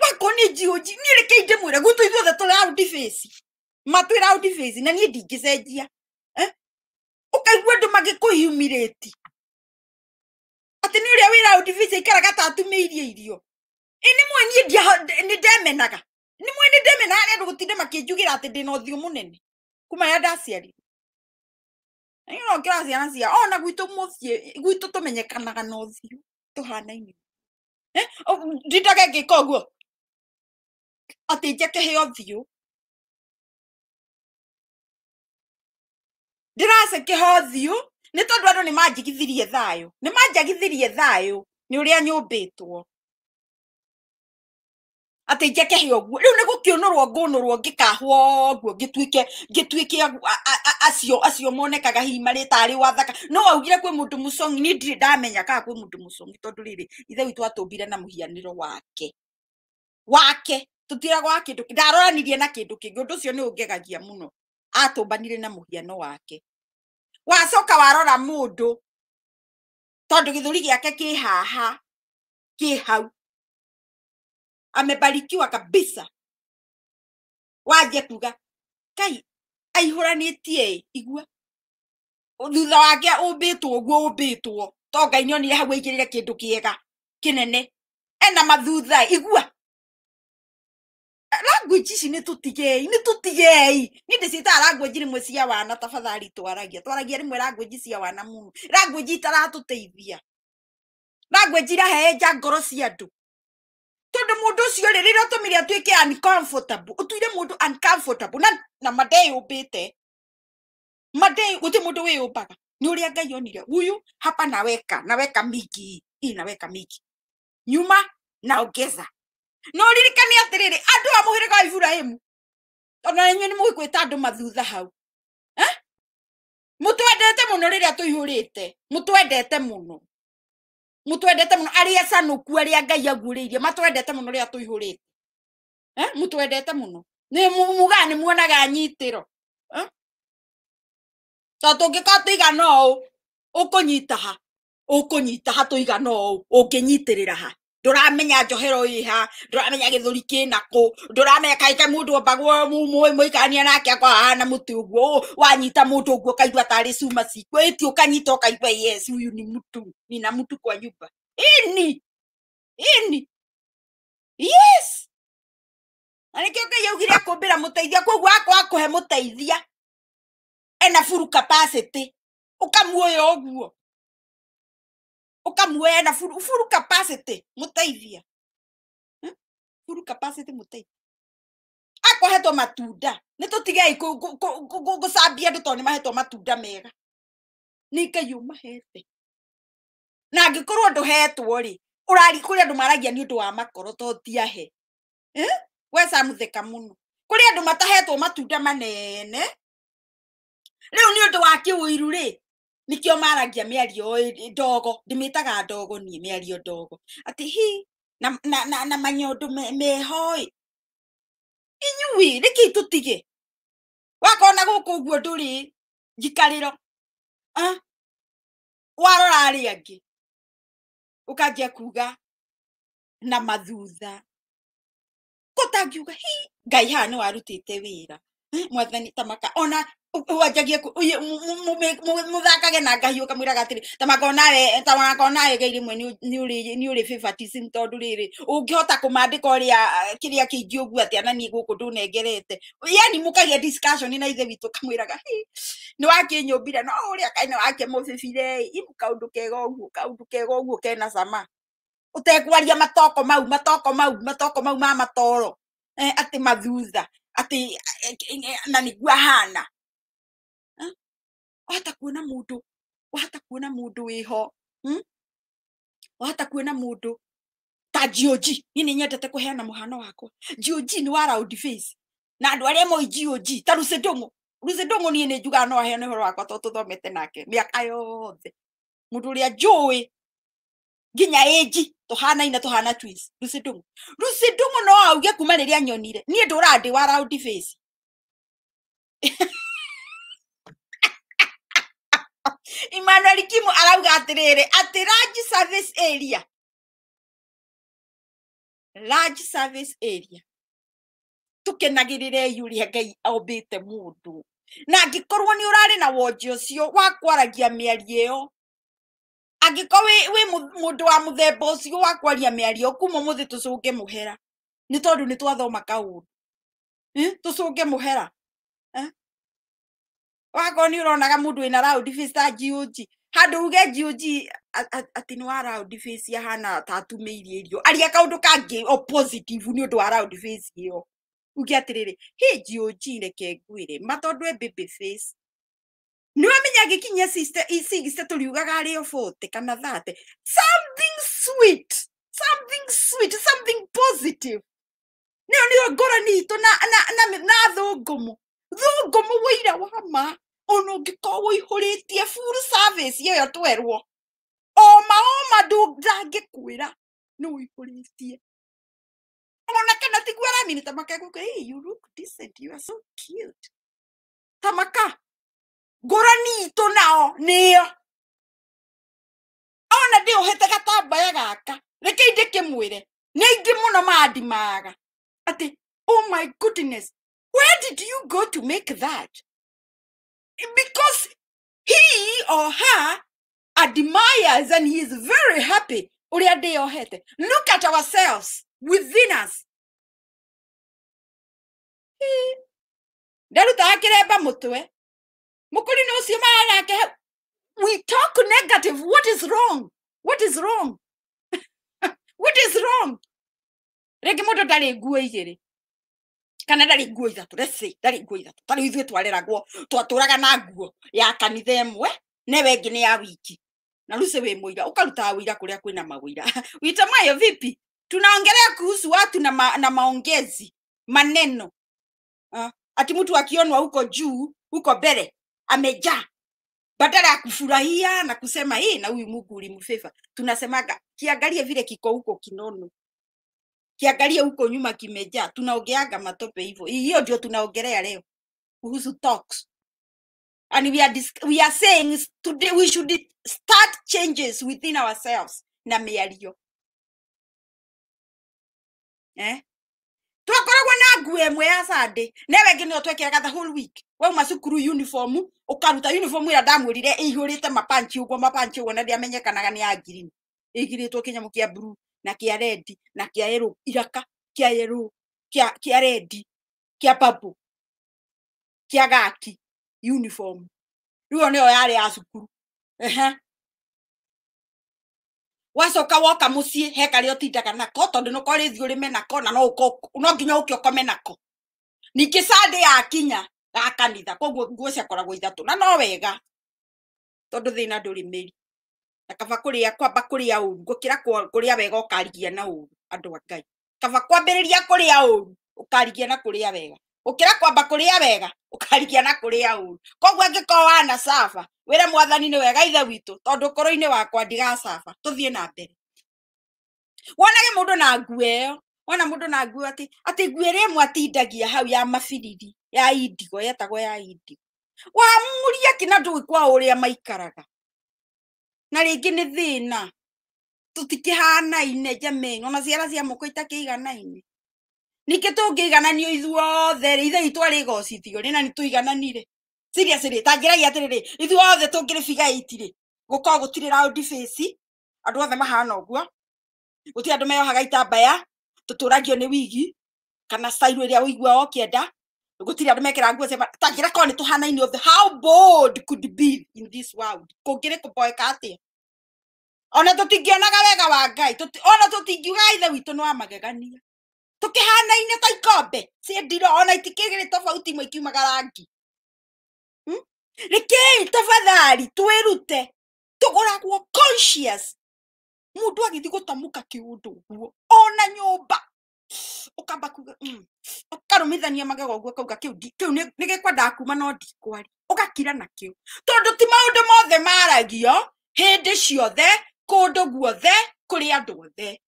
wakorwo ni njihå nji rä kä indä mwä re gwitå ithuothe tå rä matwä ra na niä ndingä cenjia å eh? kaigua andå magä kå humilati atä nä å rä a wä ra ikaraga ta atumä irie irio ä nä mwe nä ndemenaga nä mwe nä ndemenaga arä andå gå tinde makä njugä ra atä ndä na å thiå må nene kuma ya ndaciarire no kä raciana cia ona gwitå må ciä gwitå tå menyekanaga na å thiå tå hanaine ndindaga ka å guo ότι για το χειόβιου. Ndirasa kĩhothiũ nĩ tondũ andũ nĩ manjigithirie thayũ nĩ manjagithirie thayũ nĩ ũrĩa nyũmbĩtwo atĩ njekehe ũguo rĩu nĩ gũkĩũnũrwo ngũnũrwo ngĩkahwo ũguo ngĩtuĩke ngĩtuĩke acio acio monekaga hihi marĩ tarĩ wathaka no augire kwĩ mũndũ mũcong'i niĩ ndirĩ ndamenya kaa kwĩ mũndũ mũcong'i tondũ rĩrĩ ithe witũ atũmbire na mũhianĩro wake wake tutiragwo wa kindu ndaroranirie na kindu kingi undu cio ni ungegagia muno atumbanire na muhiano wake wacoka warora mundu tondu githuri giake ki haha ki hau amebarikiwa kabisa waje kuga kai aihuranitie igua thutha wake umbitwo uguo umbitwo to ngai nionire hau aikirire kindu kiega kinene ena mathutha igua language ici nä tå ni nä tå tigei nä ndä language ni mwe cia wana tabathari twaragia twaragia rä mwe language cia wana language no language itaratå teithia language irahenja ngoro cia andå tondå må ndå å cio rä rä rä tå mire atuä ke å tuire må ndå na, na madei å mbä te madei gå tä må ndå wä å mbaga nä å rä a ngai onire huyu hapa naweka naweka miki hii naweka miki nyuma naongeza no ririkani atiriri andu a muhire ka iburahimu ona inyuĩ nĩ mũgĩkwĩta andũ mathutha hau mũtwendete mũno rĩrĩa tũihũrĩte mũtwendete mũno mũtwendete mũno arĩa ecanũku arĩa ngai agurĩirie matwendete mũno rĩrĩa tũihũrĩte mũtwendete mũno mugaga nĩ muonaga nyitĩro tondũ ũngĩkorwo å kå nyita ha å ũkũnyita ha nyitä rä ra ha nduramenya njohero iha nduramenya githuri kina ku må ndå mundu mbagwo ikania nake tä å guo wanyita mundu uguo kaigua tari cuma cikwiti ukanyita ukaigua yes huyu ni mtu nina mtu kwa nyumba ini ini yes na nikio ngai augire akumbira muteithia koguo akwa må teithia ena full capacity å guo ukamuenda full, full capacity muteithia hm? full capacity muteithia akwahetwo matunda nä tå tigei gå cambia andå tondå nä mahetwo matunda mega nä ngai å mahete na angä korwo ndå hetwo rä å kå rä andå maragia nä å ndå wa makoro to tiahe hm? we samutheka må no kå rä andå matahetwo matunda manene rä u nä å ndå wa kä å iru rä nikio maragia miario ndogo ndimitaga ndogo nie miario ndogo ati hi na na na, na manyondo meho me inyui riki tutige wakona guku guo nduri jikariro ah warora ari angi ukanjia kuga na mathutha kutangiuga hi ngai haha ni warutite wira mwathani tamaka ona wanjagie muthakage na ngahi å kamwä raga makonawe ta wakonawe geiri mwe ni uri favoritism tondu riri ungihota kumandika uria kiria kingi ugu atia na ni guku ndunengerete yani mukagia discussion na ithe witu kamwiraga ni wakinyumbire no uria kaina wake mubibire imu kaundu kega uguo kaundu kega guo kena cama tekwaria matoko mau matoko mau matoko mau ma matoro eh, ati mathutha ati eh, eh, na niguo ahana wahota kuona mundu wahota kuona mundu wiho hmm? wahota kuona mundu ta GOG ni ni nyendete kuheana muhano wako GOG ni wa round face na andu aria moi GOG ta Rucedongo Rucedongo ni ni njugaga no aheane uhoro wako to tuthomete nake miaka yothe mundu uria njui nginya ĩnji tũhanaine tũhana twins Rucedongo Rucedongo no auge kuma rĩrĩa nyonire niĩ ndũra ndĩ wa round face Emmanuel Kimu arauga atiriri ati large service area large service area tukenagirire yuria ngai ombite mundu na angikorwo ni urari na wonji ucio wa kwaragia miario iyo angikorwo wi mundu wa muthemba ucio wa kwaria miario kuma muthi tucunge muhera ni tondu ni twathoma kaundu tucunge muhera wakorwo nä å ronaga må round face ta jiuji handu uge jiuji ati ni wa round face ya hana atumä irie irio aria kaå ndå kangä positive ni undu wa round face iyo uge atiriri he rä hä jiuji reke ngwä re e baby face nä wamenya gä sister cigiste tå riugaga arä o bote kana thate something sweet something sweet something positive nä ni nä ni to na na na na thungumu thungumu ngå wa ma ona ũngĩkorwo ũihũrĩtie full service ĩyo twerwo oma oma ndangĩkwĩra nĩ ũihũrĩtie ona kana tiguo araminĩta makegũka you look decent you are so cute tamaka ngũrani itũ nao nĩyo ona ndĩ ũhete gatambaya gaka rekei ndĩkĩmwĩre nĩ aingĩ mũno mandimaga atĩ oh my goodness where did you go to make that because he or her admires and he is very happy. Look at ourselves within us. We talk negative. What is wrong? What is wrong? what is wrong? kana ndarä nguo ithatå rece ndarä nguo ithatå tarä u ithuä twareragwo twatåraga na nguo ya kanitha ĩmwe newe ĩngĩ nä ya wiki na ruse wä må ira å karutaga wä ira kå rä a kwä na mawä ira witamayo vipi tunaongelea kuhusu watu na, ma, na maongezi maneno uh, ati mtu akionwa huko juu huko mbele ameja badala ya kufurahia na kusema hii na huyu Mungu ulimfeva, tunasemaga kiangalie vile kiko huko kinono kiangalia huko nyuma kimejaa. Tunaongeanga matope hivyo, hiyo ndio tunaongelea leo kuhusu talks and we are, we are saying today we should start changes within ourselves na mialio eh? twakoragwo na nguo ĩmwe ya sande newe ngĩ nĩyo twekĩraga the whole week wauma cukuru uniform ukaruta uniform ĩrĩa ndamwĩrire ihurite mapanchi ũguo mapanchi ũguo na ndiamenyekanaga ni ya ngirini ĩigirĩtwo kĩnyamũ kĩa blue na kia red na kia yellow iraka kia yellow kia kia red kia purple kia gaki uniform riu niyo yari ya cukuru ehe wacoka woka mucii he karia utindaga nako tondu nuko rithi mena ko na no nginya uke ukome nako ningä cande yakinya gakanitha koguo nguo ciakoragwo ithatu na no wega tondå thä na ndå rä mä ri na kaba kuria kwamba kuria uru gukira kuria wega karigia na uru andu a ngai kaba kwambiriria kuria uru karigia na kuria wega ukira kwamba kuria wega karigia na kuria uru koguo angikorwo wana sava wire mwathani ni wega ithe witu tondu koro-ini wakwa ndigasava tuthie na mbere wonage mundu na nguo iyo wona mundu na nguo ati ati nguo iria imwe atindagia hau ya mabiriri ya indigo yetagwo ya indigo wamuria kina ndugikwa uria maikaraga na rĩngĩ nĩ thĩna tũtikĩhanaine jameni ona ciara cia moko itakĩiganaine ningĩ tũngĩigananio ithuothe rĩ ithe itũ arĩgocithio rĩ na nĩ tũigananire serious rĩ tangĩragia atĩrĩrĩ ithuothe tũngĩrĩbiga iti rĩ gũkorwo gũtirĩ round face andũ othe mahana ũguo gũtirĩ andũ meyohaga itambaya tũtũragio nĩ wigi kana cairũ ĩrĩa ũiguaga ũkĩenda gutiri andu mekira nguo cia tagira korwo ni tuhanaini othe how bold could be in this world kungire kuboeka atia ona tutingionaga wega wa ngai ona tutingiuga ithe witu ni wa magegania tukihanaine ta ikombe cia ndiro ona itikigire tofauti imwe ikiumaga rangi rekei hmm? tafadhali twirute tugoragwo conscious mundu agithi gutamuka kiundu guo ona nyumba ukamba kuga ukarumithania mm, magego guo kauga kiu kiu ni gikwenda kuma no dikwari ugakira na kiu tondu ti maundu mothe maragio hindi ciothe kundu guothe kuri andu othe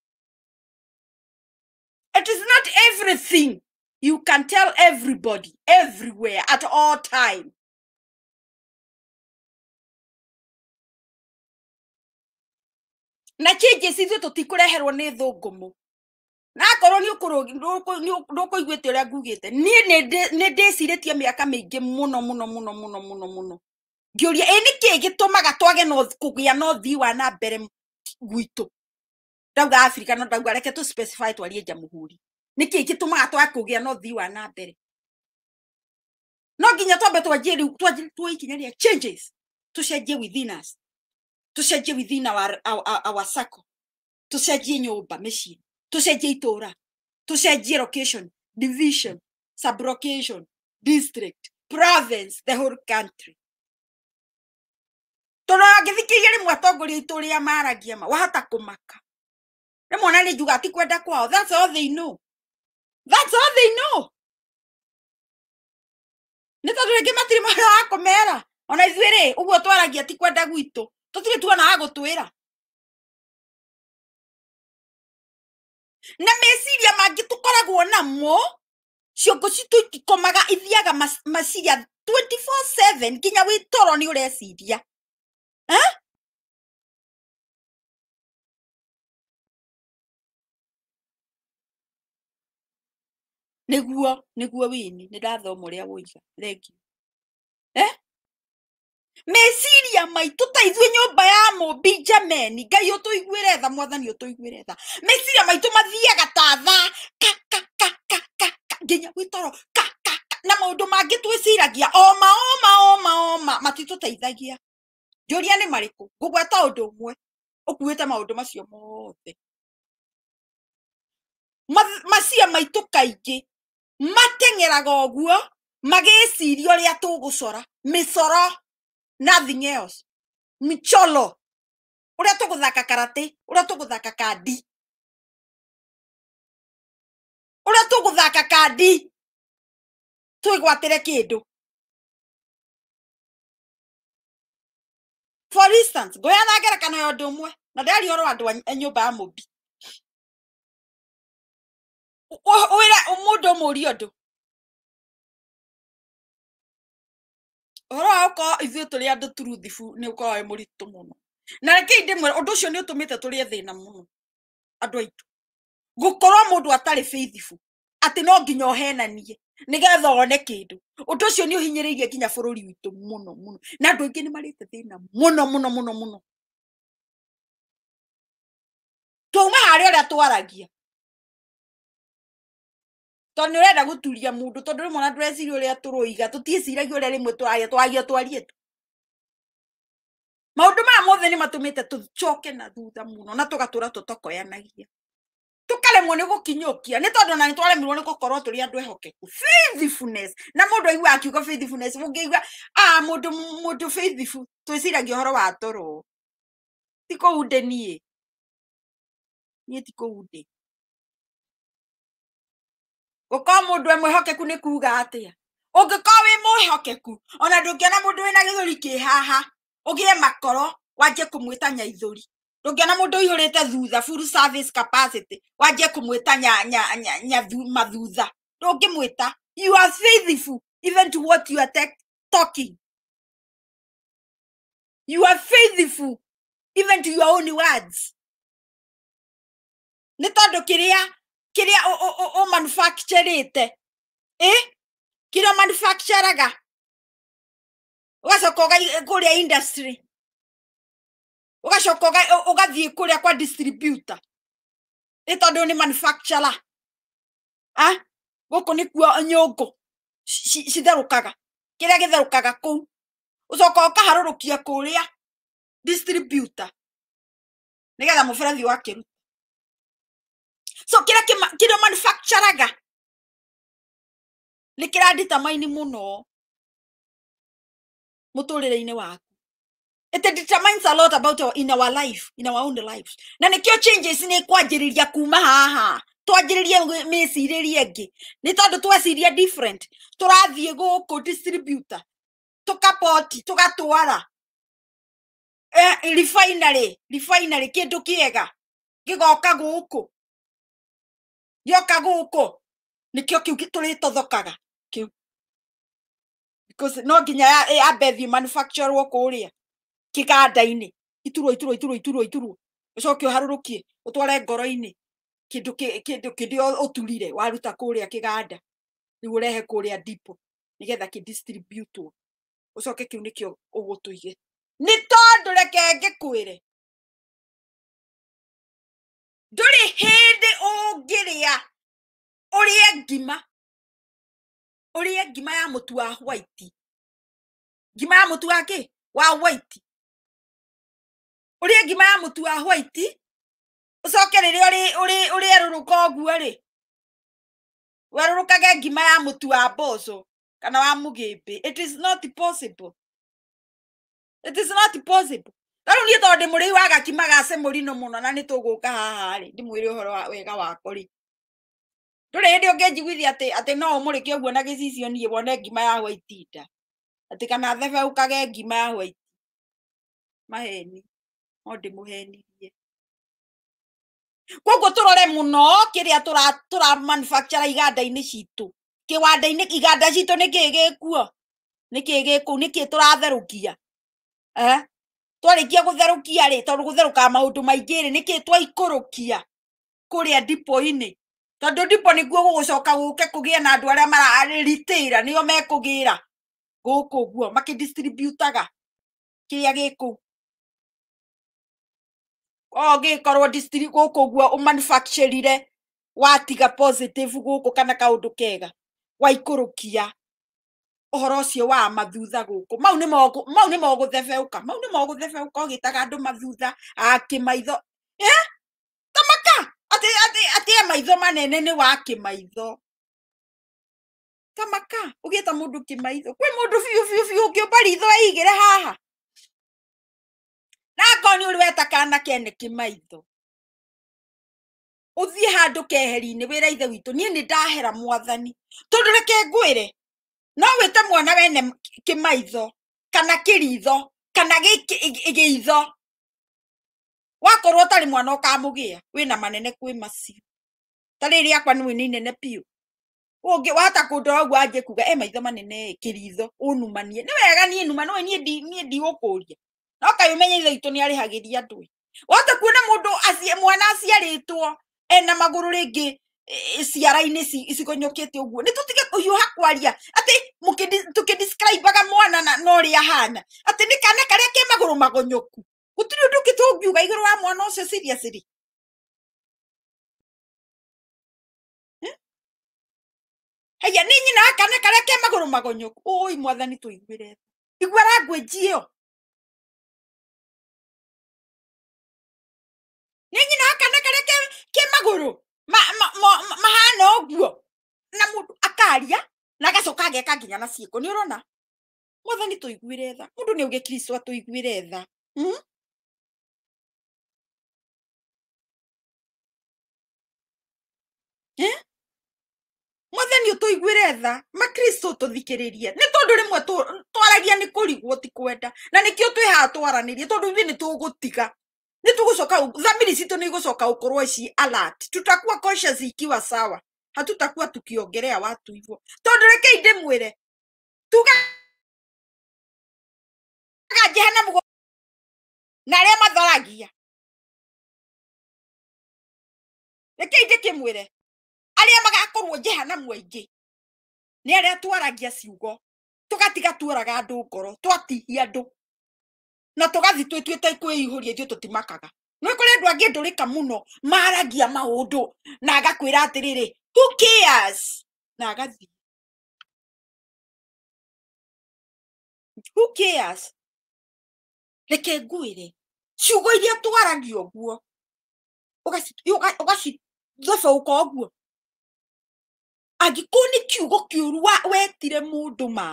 it is not everything you can tell everybody everywhere at all time na kingi cithio tutikureherwo ni thungumu na nä ni ukuru iguä te igwete rä ngugite ni ni nä ndä cirä tie muno muno muno muno muno no må no må gitumaga twage no må no thi wa na mbere gwitå ndauga abirika no ndauga reke tå twarie nja må huri nä kä gä tå maga twage kå gä na å thii wa na mbere no nginya twambe twanjie rä u tuo ikinya ri changes tå cenjie within us tå cenjie within our, our, our, our circle tå cenjie nyå tusejei tora tusejei location division sublocation district province the whole country tondå ngäthikĩrĩria rĩmwe atongoria itå rĩa maragia ma wahota kũmaka rĩmwe ona nĩnjuga ti kwenda kwao that's all they know that's all they know nĩ tondũ rĩngĩ matirĩ mwĩra wa kũmera ona ithuĩ rĩ ũguo twaragia ti kwenda gwitũ tũtirĩ tuona wa gũtwĩra na meciria mangä tå koragwo namo ciongo citå ikomaga ithiaga maciria 24/7 nginya wä toro nä å reciria nä guo nä guo wini nä ndathoma å rä a gå eh meciria maitå ta ithuä nyå ya måmbi njameni ngai å tå iguä retha mwathani å tå iguä retha meciria maitå mathiaga ta thaa nginya gwä toro na maå ndå mangä twä ciragia oma oma oma oma matitå teithagia njå ria nä marä kå ngå gweta å ndå å mwe å kuä te maå ndå macio mothe macia maitå kaingä mateng'eraga å guo magä ciria å rä a tå gå cora mä coro nothing else micholo uria tuguthaka karate uria tuguthaka kandi uria tuguthaka kandi twigwatire kindu for instance ngoya na ngerekano ya undu umwe na ndari oro andu a nyumba ya mubi wira mundu muri undu horo wa gukorwo ithuĩ tũrĩ andũ turuthibu nĩ ũkoragwo wĩ mũritũ mũno na rekei ndĩmwĩre ũndũ ũcio nĩ ũtũmĩte tũrĩe thĩna mũno andũ aitũ gũkorwo mũndũ atarĩ faithful atĩ no nginya ũhenanie nĩgetha one kĩndũ ũndũ ũcio nĩ ũhinyĩrĩirie nginya bũrũri witũ mũno mũno na andũ aingĩ nĩ marĩte thĩna mũno mũno mũno mũno twauma harĩa ũrĩa twaragia tondå nä å renda gå turia må ndå tondå rä mwana ndå reciria å rä a tå råiga tå twagia twarie tu maå ndå maya mothe nä matå mä te tå coke na thutha må no na tå gatå ra tå tokoyanagia tå karemwo nä gå kinyå kia nä tondå ona nä twaremirwo nä gåkorwo tå rä andå ehokeku na må ndå aigua akiuga må ngä igua må ndå twä ciragia å horo wa toro tikå u ndä niä niä tikå gukorwo mundu e mwihokeku ni kuga atia ungikorwo wi mwihokeku ona ndungiona mundu wina githuri ki haha ugie makoro wanjie kumwita nyaithuri ndungiona mundu uihurite thutha full service capacity wanjie kumwita nya nya nya, nya mathutha ndungimwita you are faithful even to what you are talking you are faithful even to your own words nä tondå kä kiria å manufacturite ä kiria å manufacturaga ugacoka kuria industry ugacoka ugathiä kuria kwa distributor ä tondå nä manufacturer gå kå nä kuo nyångå citherå kä rä a gä therå kaga kå u å coka å kaharå rå kia kå rä a nä getha må berathi wakä ruta so kira kiria manufacturaga nä kä randita maini må no må tå rä re-inä waku it determines a lot about our, in our life in our own lives na nä kä changes nä kwanjä kuma haha twanjä rä rie mä cirä rie ngä nä tondå tweciria different tå rathiä gå distributor tå kapoti tå gatwara eh, refinery refinery kä ndå kä ega gä yoka guku nikio kiu tulitothokaga kiu because no nginya yambe thiĩ manufacturwo kũrĩa kĩganda-inĩ iturwo iturwo iturwo iturwo iturwo ũcoke ũharũrũkie ũtware ngoro-inĩ kĩndũ kĩndũ kĩndĩ ũturire waruta kũrĩa kĩganda rĩu ũrehe kũrĩa ndipo nĩgetha kĩdistributwo ũcoke kĩu nĩkĩo ũgũtũige nĩ tondũ reke ngĩkwĩre ndũrĩ hĩndĩ ũngĩrĩa ũrĩe ngima ũrĩe ngima ya mũtu wa white ngima ya mũtu wa kĩ wa white ũrĩe ngima ya mũtu wa white ũcoke rĩrĩa ũrĩ ũrĩ ũrĩerũrũka ũguo rĩ werũrũkage ngima ya mũtu wa mboco kana wa mũgĩmbĩ it is not possible it is not possible ta riu må rä muri wa gakima ga semurino no na ni tuguka haha ri ndimwire uhoro wega wako ri nduri hindi ungijiguithia ati ati no umurike uguo na gicicio nie wone ngima ya gwaitinda ati kana thebeukage ngima ya gwaiti maheni no ndimuhenirie koguo turore muno kiria tura tura manufacture iganda citå citu kiwanda-ini iganda citu niki gikuo niki giku niki turatherũkia eh twarikia gutharukia ri tondu gutharuka maundu maingi ri niki twaikurukia kuria dipo-ini tondu dipo niguo gugucoka guke kugia na andu aria mararitira nio mekugira guku guo makidistributaga kiria giku o gikorwo guku guo umanufacturire watiga positive guku kana kaundu kega waikurukia uhoro ucio wa mathutha guku mau ni mogu mau ni mogu thebeuka mau ni mogu thebeuka ugitaga andu mathutha akimaitho eh tamaka ati ati ati e maitho manene ni wa kimaitho tamaka ugita mundu kimaitho kwi mundu biu biu biu ngiumba ritho eigire haha na nakoni uri weta kana kene kimaitho uthie handu keheri-inĩ wĩra ithe witũ niĩ nĩ ndahera mwathani tondũ reke ngwĩre no te mwana wene kimaitho kana kiritho kana itho wakorwo tari mwana ukamugia na manene kwi macio tariri akwa ni wini nene piu ungi wata kundora uguo anjie kuga e maitho manene kiritho unumanie ni wega nie numa no nie ndi nie ndi gukuria no kai umenye ithe itu ni arihagiria andu wota kuona mundu acie mwana aciaritwo ena maguru ringi Eh, ciara-inä icigonyokä te å guo nä tå tige kå ha kwaria atä tå kä describaga mwana na å rä ahana atä nä kana karä a kä magå rå magonyoku gå tirä å ndå ngä tå ngiuga igå rå wa mwana å cio ciriaciri heya nä nyina wa kana karä a ke magå rå magonyåku åi mwathani tå iguä re iguara ngwä nji ä yo nä nyina wa kana karä a ke magå rå mahana guo na ndå akaria na gacoka ageka nginya na ciĩko nĩ ũrona mwathani re tha mũndũ nĩ ũgĩ kristo atũiguire tha hmm? mwathani ũtũiguire tha makristo tũthikĩrĩrie nĩ mwe rĩmwe twaragia kå rigwo ti kwenda na nĩkĩo twĩ haha twaranĩrie nä tå gå tiga nitugucoka dhamiri citu nigucoka ukorwo ici alert tutakuwa conscious ikiwa sawa hatutakuwa tukiongelea watu hivyo tondu rekei ndimwire tuga jehanamu na aria mathoragia rekei ndikimwire aria magakorwo jehanamu aingi ni aria twaragia ciugo tugatiga tuoraga andu ngoro twatihia andu na tũgathi twĩtuĩte kwĩihũria ithuĩ tũtimakaga nĩ kũrĩ andũ angĩ ndũrĩka mũno maragia maũndũ na agakwĩra atĩrĩrĩ who cares na agathiĩ who cares reke ngwĩre ciugo iria twaragia ũguo ũgacithoba ũka ũguo angĩkorwo nĩ kiugo kĩũru wetire mũndũ ma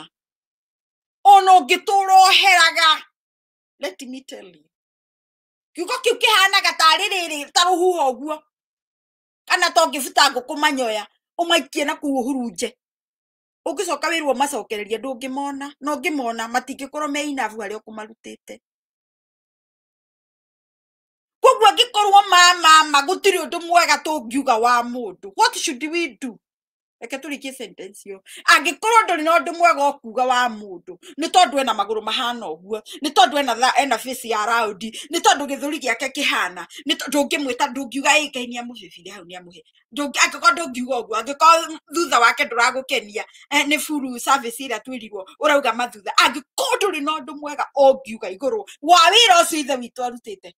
ona ũngĩtũra oheraga let me tell you kiugo kiu kihanaga tari riri ta ruhuho guo kana to ngibuta ngoku manyoya umaikie na kuhurunje ugicoka wirwo macokereria ndungimona no ngimona matingikorwo meinavu aria kumarutite kwoguo ngikorwo mama magutiri undu mwega tungiuga wa mundu what should we do reke tå rä sentence yo angä korwo ndå rä na å ndå mwega å kuga wa må ndå nä tondå ena magå rå mahana å guo nä tondå ena ena face ya raudi nä tondå gä thå ri gä ake kä hana ndå ngä mwä ta ndå ngiuga ä ngai nä amå hau nä amå he angä korwo ndå ngiuga å guo angä korwo thutha wake ndå ragå kenia eh, nä buru ä rä a twä rirwo å rauga mathutha angä korwo ndå rä na å ndå mwega å ngiuga igå rå wa wä ra å cio ithe witå arutä te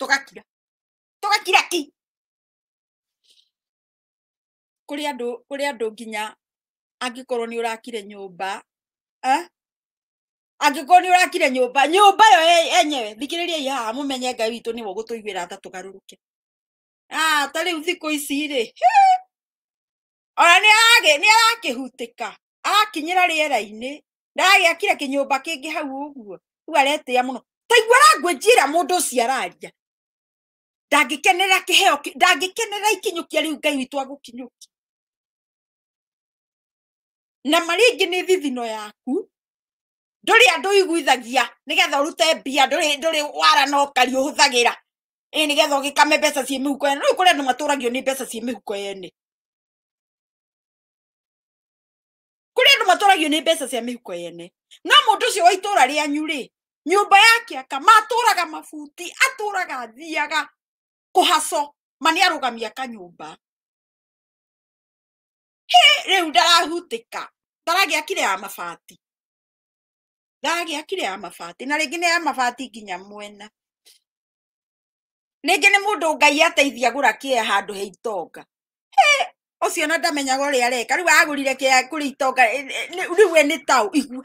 tå gakira tå gakira ki kuri andu kuri andu nginya angikorwo ni urakire nyumba eh angikorwo ni urakire nyumba nyumba yo enyewe thikiririai haha mumenye ngai witu niwe gutuiguira tha tugaruruke ah ta riu thiku ici ri ona ni age ni arakihutika akinyira rĩera-inĩ ndagĩakire kĩnyũmba kĩngĩ hau ũguo rĩu aretĩĩa mũno taiguara ngwĩnjĩra mũndũ ũcio araria ndangĩkenera kĩheo ndangĩkenera ikinyũkia rĩu ngai witũ agũkinyũkia na maringi nä thithino yaku ndå rä iguithagia nä getha å rute mbia ndå rä wara na kari å hå thagä ra getha å gä kame mbeca ciä mä huko yene rä u kå rä andå matå ragio nä mbeca ciä mä huko yene kå rä andå matå ragio nä mbeca cia mä huko yene no må ndå å cio wa itå ra rä anyu rä nyumba yake aka matå raga mabuti atå raga thiaga kå haco manä arå mba he rä u ndarahutä ka ndaragä akire ya mabati ndaragä akire ya mabati na rä ngä nä ya mabati nginya mwena nä må ndå ngai ateithia kä kĩea handå he itonga cio na ndamenyaga ũrĩa areka u agũrire rire kũrĩ itonga rĩu e nĩ taũ igu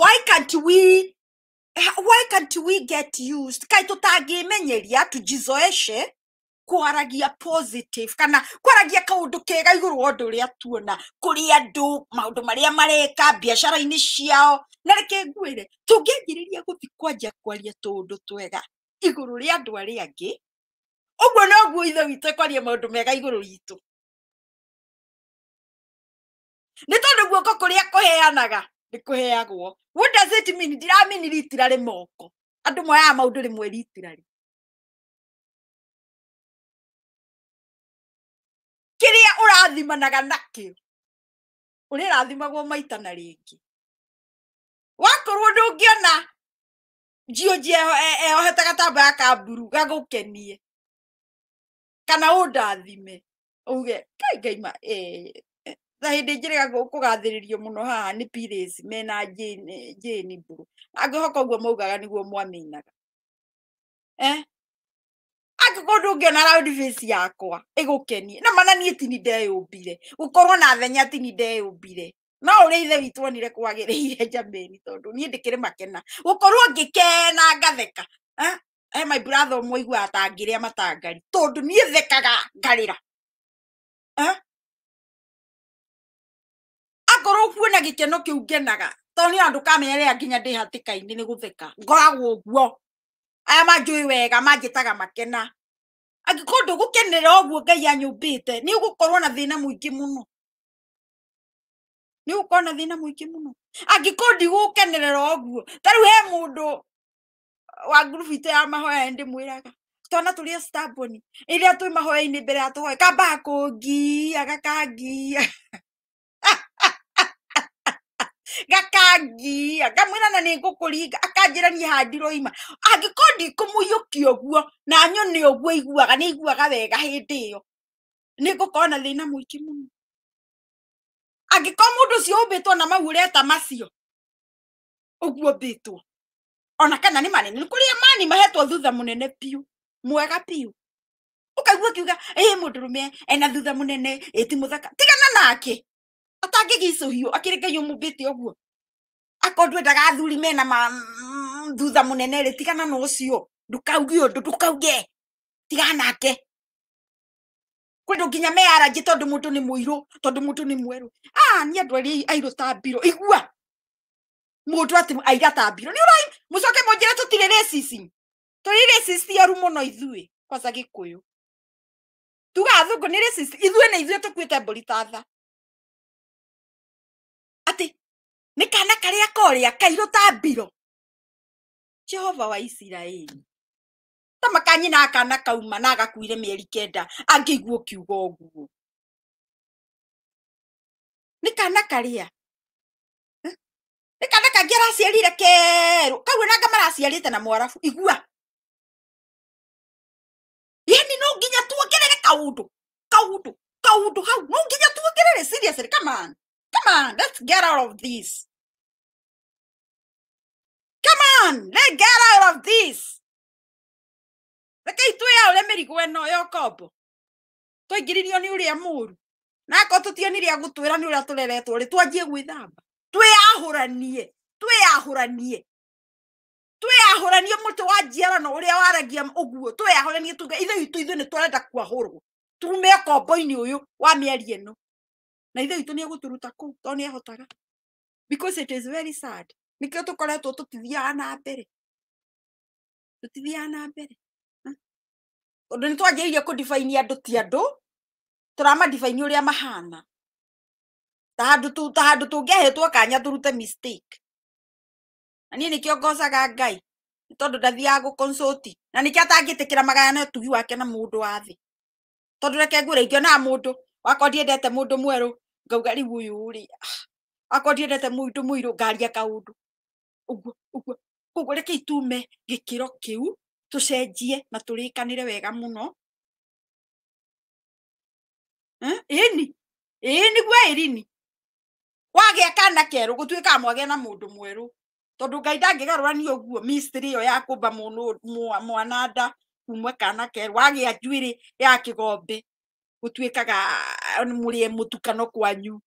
why can't we why can't we get used kai tũtangĩmenyeria tujizoeshe kwaragia positive kana kwaragia kaundu kega iguru wa undu uria tuona kuri andu maundu maria mareka biacara-ini ciao na reke nguire tungianjiriria guthi kwanja kwaria tundu twega iguru ria andu aria angi uguo noguo ithe witũ kwaria maundu mega iguru ritu nä tondå guoko kå rä a kå heanaga nä kå heagwo ndiraminiriitira rä moko andå moyaga maå ndå rä ri urathimanaga ũrathimanaga nakĩo ũrĩrathimagwo maita na rĩngĩ wakorwo ndungiona njiũnji eyohete e-, gatambaya ka mburu gagukenie, kana ũndathime uge kai ngaima ta hĩndĩ njĩrĩga kũgathĩrĩrio mũno haha nĩ pires mena jane mburu angĩhoka ũguo maugaga nĩguo mwamĩinaga eh? angä ndå ngä ona yakwa ä gå kenie na mana niä tini ndeyå mbire gå korwo na thenya tini ndeyå mbire no å rä ithe witå kwagä rä ire njameni tondå niä ndä kä rä makena gå korwo ngä kena ngatheka my brother mwaiguaga ta ngä rä a matangari tondå niä thekaga ngarä ra akorwo na gä keno kä u ngenaga tondå nä andå kamenyerera nginya ndä hatä kainä nä gå theka ngoragwo å guo aya majui wega manjĩtaga makena angĩkorwo ndũgũkenera ũguo ngai anyũmbĩte nĩ ũgũkorwo na thĩna mũingĩ mũno nĩ ũgũkorwo na thĩna mũingĩ mũno angĩkorwo ndigũkenerera ũguo ta rĩu he mũndũ wa ngurubu itũ ya mahoya ndĩmwĩraga twana tũrĩa stamboni rĩrĩa twĩ mahoya-inĩ mbere ya tũhoe kambaga kũngiaga kangiaga gakangia ngamwira na nä ngå kå ringa akanjä ra niä handirå ima angä korwo ndikå na nyone å guo iguaga nä iguaga wega hä ndä ä yo nä ngå korwo na thä na må ingä må ũcio å na mau å macio å guo ona kana nä manene kå rä mani mahetwo thutha må nene mwega piå å kiuga ä må ndå ena thutha må nene ti må tigana nake atangĩgicũhio akĩrĩkaiywo mũmbĩte ũguo akorwo ndwendaga athuri mena ma mm, thutha munene ri tigana na ucio ndũkauge ũndũ ndũkauge tiganake kwĩ ndũ nginya meyaranjĩ tondũ mũndũ mutu ni tondũ tondu mutu ni mweru ah ni arĩa airũ ta mbirũ igua mũndũ atĩ aira ta mbirũ nĩ ũrai mũcoke mũnjĩre tũtirĩ racisi tũrĩ ya rumo no ithuĩ kwanza gĩkũyũ tuga athũngũ nĩ racist ithuĩ na ithuĩ tũkuĩte mbũri ta nä kana karä a korä a kairå ta mbiro jehova wa isiraeli ta makanyi na akana kauma na agakuire eri kenda kiuga å guo nä kana a nä kana kangä araciarire kerå kau enanga te na mwarabu igua yeni no nginya tuongerere kaũndũ kaå ndå hau no nginya tuongerere seriously come on Come on, let's get out of this. Come on, let's get out of this. Reke itwä aå rä mä rigå ä yo kombo twaingä ni uria muru nako tutionire agå twä ra nä å rä a tå reretwo rä twanjie gwä thamba twä ahåranie twä ahåranie twä ahåranie må tä wa njiarano å rä a waragia å guo twä ahåranie tuge ithe itå ithuä nä twarenda kwahå rwo tume kombo-inä å yå wa mä eri ä no na ithe witå nä egåtåruta kå u tondå nä ahotaga nä kä o tå koretwo tå tithiaga na mbere tå tithiaga na mbere hm? tondå nä twanjäirie kå dibaini andå ti andå tå ramadibaini å rä a mahana ta handå tå ngähetwo kanya tå rute na niä nä kä ongocaga ngai nä tondå ndathiaga gå na nä kä atangä tä kä ra magayana å tugi wake na må ndå wa thä tondå reke ngwä ra ingä onaga må ndå wakorwo må ndå mwerå ngauga rä u å yå rä akorwo ndiendete må indå må irå ngaria kaå ndå koguo reke itume gä kä ro kä u tå cenjie na tå rä kanä re wega må no ĩni ĩni guo ĩrini wagä a kana kerå gå tuä kaa mwagä na må ndå mwerå tondå ngai ndangä garå å guo mystery ä yo ya kå mba mwana kumwe kana kerå wagä a rä ya kä gombe gutuikaga ah, murie mutukano kwanyu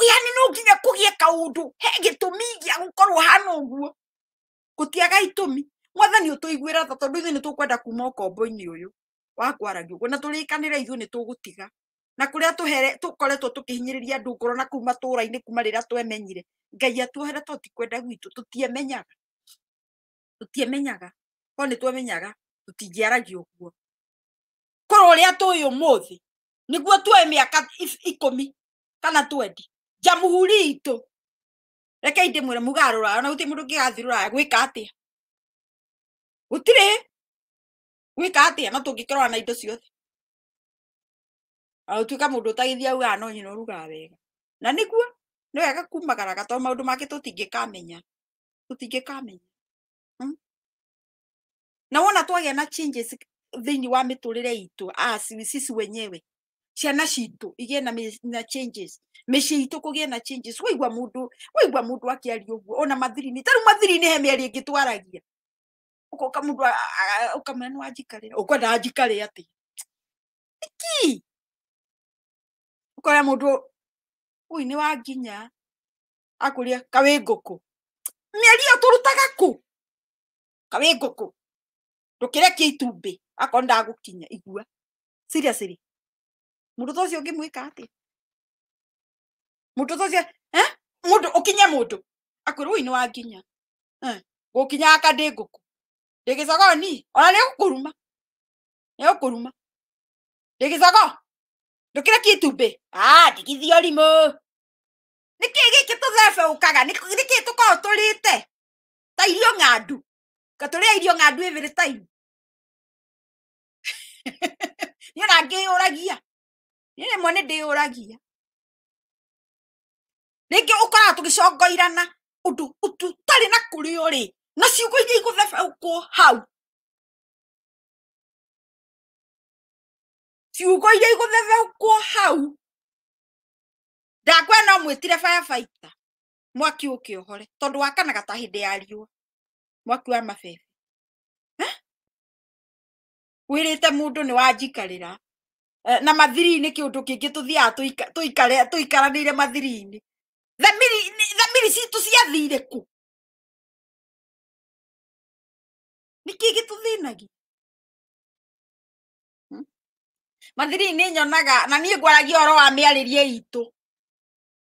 yani no nginya kugie kaundu he gitumi gia gukorwo hana uguo gutiaga itumi mwathani utuiguira tha tondu ithuĩ nĩ tũkwenda kuma ũkombo-inĩ ũyũ wa kwaragi ũguo na tũrĩkanĩre ithuĩ nĩ tũgũtiga na kũrĩa tũkoretwo tũkĩhinyĩrĩria andũ ngoro na kuma tũũra-inĩ kuma rĩrĩa twemenyire ngai atuohere to ti kwenda gwitũ tũtiemenyaga tũtiemenyaga ko nĩ twemenyaga tũtingĩaragia ũguo toro ria tuyo umuthi niguo tuwe miaka ikumi kana twendi jamuhuri itu reke ndimwire mugaa rurayo na guti mundu ngigathi rurayo gwika atia gutiri gwika atia no tungikorwa na indo ciothe agatuika mundu utagithia ugaa ah, no nyina urugaa wega na niguo ni wega kumagaraga to maundu make tutingikamenya tutingikamenya hmm? na wona twagia na changes thini wa miturire itu as sisi wenyewe ciana citu igie na, na changes mici itu kugie na changes wigwa mudu wigwa mudu akiaria uguo ona mathirini taru mathirini he uko ka mudu uka menwa jikare uko da jikare ati iki uko ya mudu ui ni wanginya akuria kawi nguku miaria turutaga ku kawi nguku ndukirekia itumbi akorwo kinya igua cio seriously mũndũ ta ũcio ũngĩmwĩka atĩa mũndũ ta ũcio mũndũ ũkinye mũndũ -inä wa nĩ gå kinya aka ndä ngå ndĩ ngũkũ ndĩgĩcogo ni ona kå ruma nĩ gũkũruma nĩ gũkũruma kä ndũkĩrekie itumbĩ ah, ndigithio kaga nä kä tå korwo tå rä te ta irio ng'andu tå rä a irio ng'andu ä ĩbĩrĩ taimũ niä ona ngä yå ragia nä rä mwe nä ndä yå ragia rä ngä å tå gä congoirana å ndå å tutarä na kå rä kũrĩ rä na ciugo iria igå igũthebeũkwo hau ciugo iria igå igũthebeũkwo hau ndangwe no mwä tire firefighter mwaki å kä ũkĩohore tondũ wakanaga ta hĩndĩ ya riũa mwaki wa mabebe wirite mundu ni wanjikarira eh, na mathiri-inä kä å ndå kä ngä tå thiaga tå ikaranä ire mathiri-inä thamiri citå ciathire kå nä kä gä tå thänagia hmm? mathiri nä nyonaga na niä ngwaragia oro wa mä arä rie itå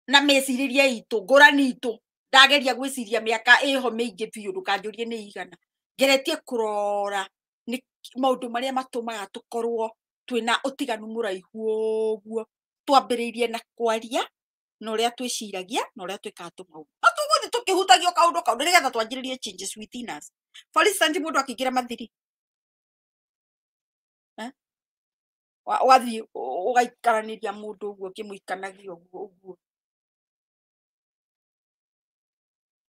na mä itu rie itå ngårani itå ndageria gwä ciria mä aka ä ho ingä biå ndå kanjå rie nä igana ngeretie kå rora maundu maria matumaga tukorwo twina utiganu muraihu uguo twambiriirie na kwaria na uria twiciragia na uria twikaga tumau no tuguthi tukihutagio kaundu kaundu nigetha twanjiririe changes within us for instance mundu akigira mathiri wathi ugaikaraneria mundu uguo ukimwikanagia uguo uguo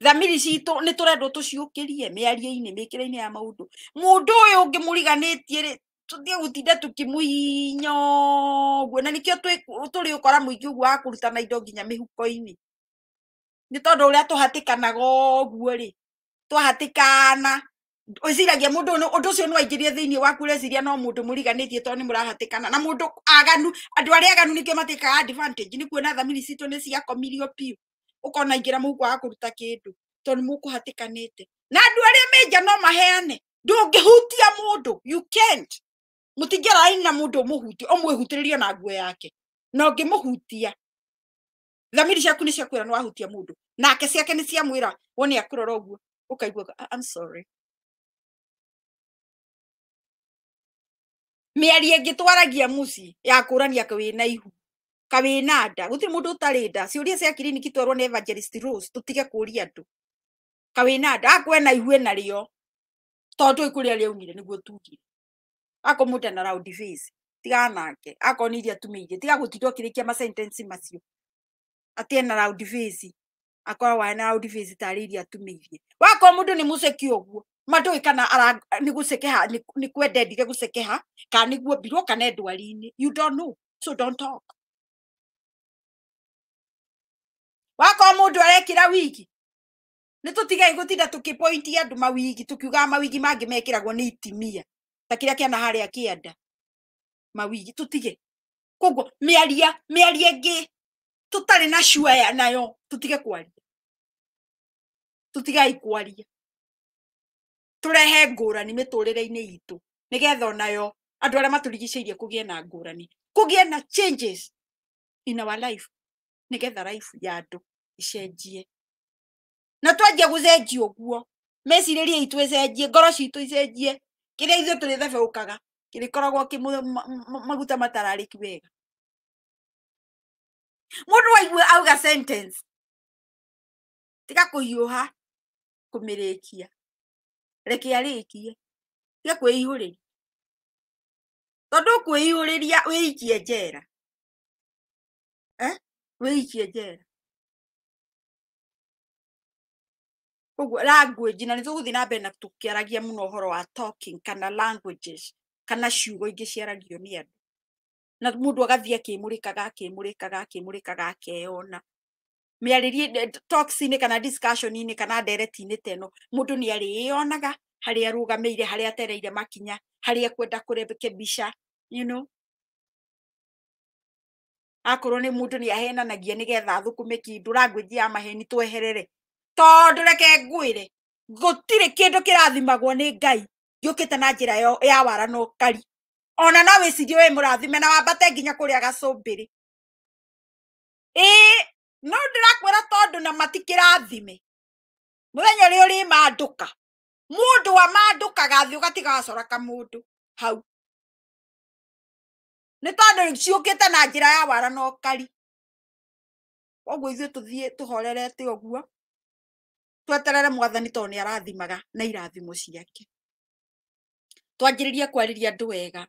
thamiri citå nä tå rendwo tå ciåkä rie mä arie mä kä re ya maå ndå må ndå å yå å ngä må riganä tie rä tå gå tinda tå kä må å guo na nä kä o tå rä å kora må ingä å guo wa kå rutana indo nginya mä huko-inä nä tondå å rä a tå hatä kanaga å guo rä twahatä kana må ndå å ndå å cio nä waingä rie thä iniä waku no må ndå må riganä tie tondå nä må rahatä kana na må ndå aganu andå arä a aganu nä kä o matä kaga nä kuona thamiri citå nä ciakomirio piå ukona ingira mugwa akuruta kindu to ni hatikanite na andu aria meja no maheane ndungihutia mundu you can't mutigera ina mundu umuhutie umwihutiririe na nguo yake na ungimuhutia thamiri ciaku ni ciakwira ni wahutia mundu nake ciake ni ciamwira woni akurora uguo ukaigua i'm sorry mĩario ĩngĩtwaragia mũciĩ ya kũũrania wĩ na ihu kawinanda gutirä må ndå å tarä nda ciå cia kiriniki twarwo nä evangelist rose tå tige kå ria andå kawinanda akwena ihue na tondå kå rä a rä aunire nä guo tugire akå må ndana round face tiganake akoni iria tumä tiga gå tindwo kä rä kia masentensi macio atä ena round face akoragwo ena round face tarä iria atumä wako wakorwo ni muse nä må ceki å guo matå kana nä gå cekeha nä kwendendire gå cekeha kana nä guo kana ndwari you don't know so don't talk wako mundu arekira wigi nä tå tigai gå tinda tå kä pointi andå mawigi tå kiugaga mawigi mangä mekä ragwo nä itimia ta kä rä a kä ana harä a kä enda mawigi tige koguo mä aria mä tå tarä na cuaya nayo tå tige kwaria tå tigai kwaria tå rehe ngårani mä tå rä re itå nä getha onayo andå arä a matå rigicä irie kå gä e na ngårani kå gä e na changes in our life nigetha life ya andu icenjie na twanjia gucenjia uguo meciriria itu icenjie ngoro citu icenjie kiria ithuĩ tũrĩ thebeũkaga kĩrĩkoragwo kĩ maguta matararĩki wega mũndũ waigue auga sentence tiga kũhiũha kũmĩrĩkia reke arĩkie tiga kwĩihũrĩria tondũ ũkwĩihũrĩria wĩikie njera wĩigĩe koguo language na nĩ tũgũthiĩ na mbere na tũkĩaragia muno ũhoro wa talking kana languages kana ciugo ingĩ ciaragio nĩ andũ na mũndũ agathiĩ akĩmũrĩkaga akĩmũrĩkaga akĩmũrĩkaga akeona mĩarĩrie eh, talks-inĩ kana discussion-inĩ kana ndereti-inĩ ta ĩno mũndũ nĩ arĩĩonaga harĩa arũgamĩire harĩa atereire makinya harĩa ekwenda kũrekebisha you know akorwo nä må ndå nä ahenanagia nä getha thukumä ki ndå ra ngwäni ya maheni tweherere tondå reke ngwä re gå tirä kä ndå kä rathimagwo nä ngai ngä å kä te na njä ra ya waranaåkari ona na wä cirio wä må rathime na wambate nginya kå rä a gacå mbä rä ää no ndä rakwera tondå na matikä rathime må thenya å rä a å rä mandå ka må ndå wa mandå kaga thi å gatigacoraka må ndå hau nä tondå ciå te na njä ra ya wara na kari koguo ithuä tå thiä tå horerete å guo tweterere mwathani tondå nä arathimaga na irathimo ciake twanjä rä rie kwarä ria andå wega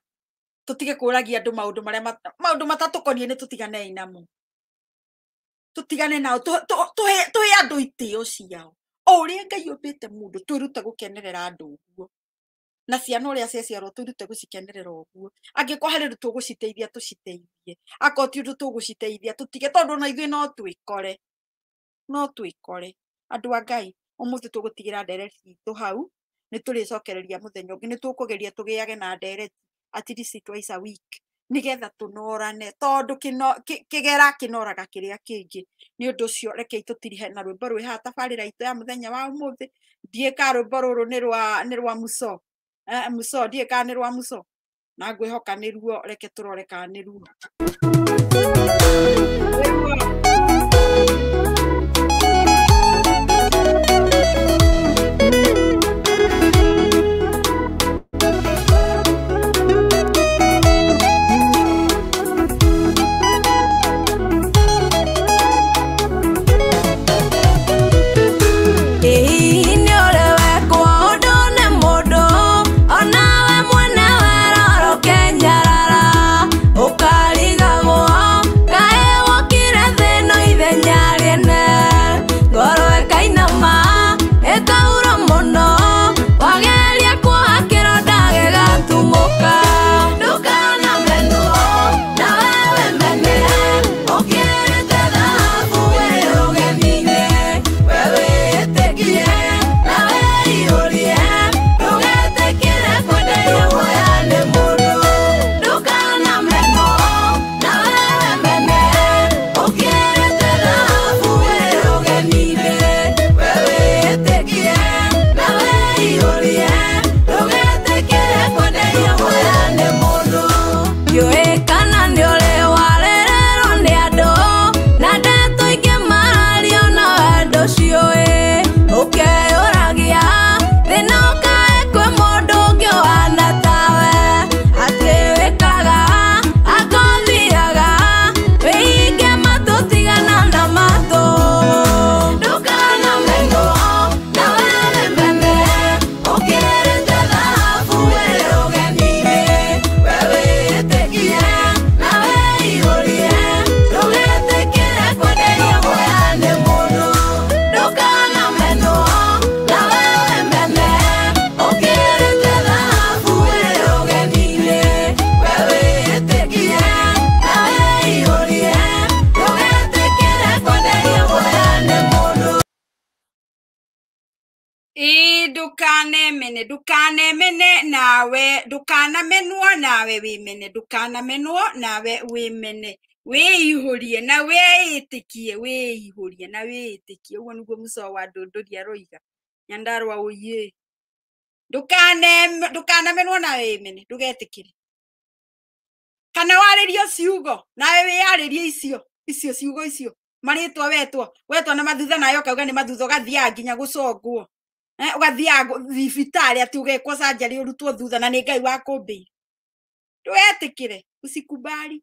tå tige kå ragia andå maå ndå marä a matatå konie nä tå tiganei namo tå tigane nao tå he andå itä o ciao o å rä a ngai å mbä te må ndå twä rute gå kenerera andå å guo na ciana å rä a ciaciarwo tå irute gå cikenerera å guo angä korwo harä ndå tå gå citeithia tå citeithie akorwo ti ndå tå gå citeithia tå tige tondå na ithuä no twä kore no twä kore andå a ngai å må thä tå gå tigä ra ndereti itå hau nä tå rä cokereria må thenya å ngä nä tå kå geria tå gä age na ndereti at least nä getha tå norane tondå kä gera kä noraga kä rä a kä ngä nä å ndå å cio rekei tå tirihe na rwä mbo rwä haha tabarä ra itå ya må thenya wa må thä ndiä ka rwä mbo rå rå nä rwa muso Eh, muso ndiä kana nä rwa muso na ngwä hoka nä ruo reke tå rore kana nä ruo kuihuria na wĩĩtĩkie ũguo nĩguo mũcoro wa ndũndũri aroiga nyandarwa ũyĩ menwa na wĩmene dugetikire kana warĩrio ciugo we wĩyarĩrie icio icio ciugo icio maritwa wetwa wetwa na mathutha nayo kauga ni mathutha gathia nginya gucongwo eh ugathia thibitari ati ugekwa sanjari urutwo thutha na ni ngai wa kumbi dugetikire usikubali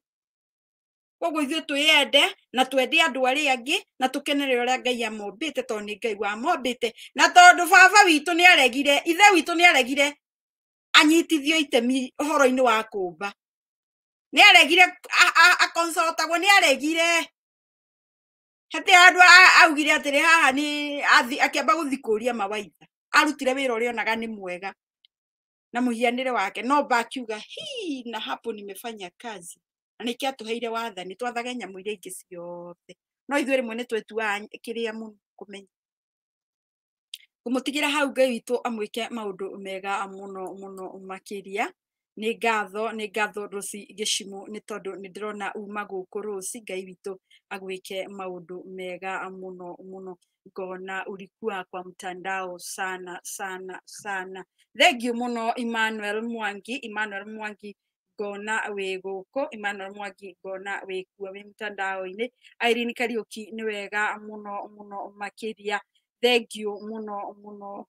koguo twä twĩyende na twende andũ arĩa angä na tũkenere ũrĩa ngai amũmbĩte tondũ nĩ ngai te na tondå baba witå nĩ aregire ithe witå nä aregire anyitithio itemi horo inĩ wa mba nä aregire akonsoltagwo nä aregire hete handũ augire atĩrĩ haha gå thikå ria mawaitha arutire å rä onaga nä mwega na mũhianĩre wake no mba hii na hapo nimefanya kazi na nä kä heire wathani twathage nyamå iria ingä ciothe no ithuä rä mwe nä twetuaga kä rä a må kå menya kå må tigä ra hau ngai witå amwä ke maå ndå mega må no må no makä ria nä ngatho nä ngatho rå ci gä cimå nä tondå nä ndä rona uma gå kå rå ci ngai witå agwä ke maå ndå mega må no må no ngona ulikuwa kwa mtandao sana sana sana. Thank you muno Emmanuel Mwangi. Emmanuel Mwangi gona wä gå kå imanuel mwangi ngona wä kuo wä mtandao-inä irene kariuki nä wega må no må no makä ria thengiå må no må no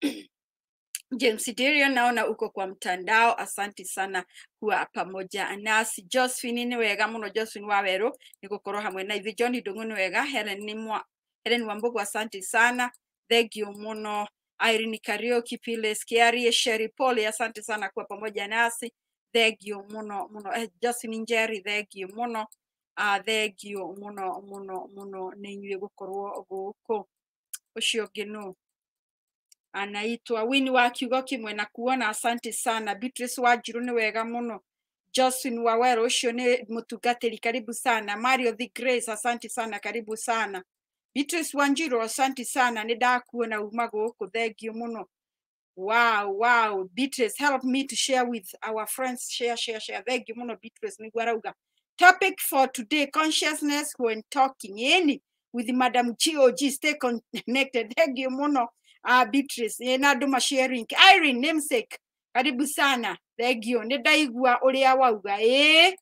James Dirio naona uko kwa mtandao, asanti sana kuwa pamoja nasi. Josephine ni wega muno, Josephine wa Waweru ni gukorwo hamwe na ithu. John Ndungu ni wega, Helen ni mwa Helen Wambugu, asanti sana, thank you muno. Irene Kariuki, Piles skiari Sherry pole asanti sana kuwa pamoja nasi thengio muno muno eh, Jocelyn Njeri thengio muno uh, thengio muno muno muno ni inyuĩ gũkorwo gũkũ ũcio ũngĩ anaitwa Wini wa kiugo kimwe na kuona. Asante sana Beatrice jiru ni wega muno. Jocelyn Wawero, ucio ni mutungatiri, karibu sana. Mario the Grace, asante sana, karibu sana. Beatrice Wanjiru, asante sana, ni ndakuona uma guku, thengio muno. wow wow beatrice help me to share with our friends share share share they give mono beatrice nigwarauga topic for today consciousness when talking any with madam gog stay connected they give mono uh, beatrice ena duma sharing irene namesake karibu sana Thank you. ndaigua å rä wauga eh?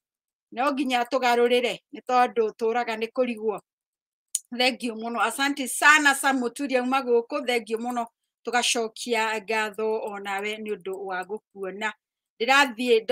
no nginya tå garå rä re nä tondå tå raga nä kå rigwo asanti sana samå ya uma Thank you, mono. må tugacokia ngatho ona we nä å ndå wa gå kuona ndä rathiä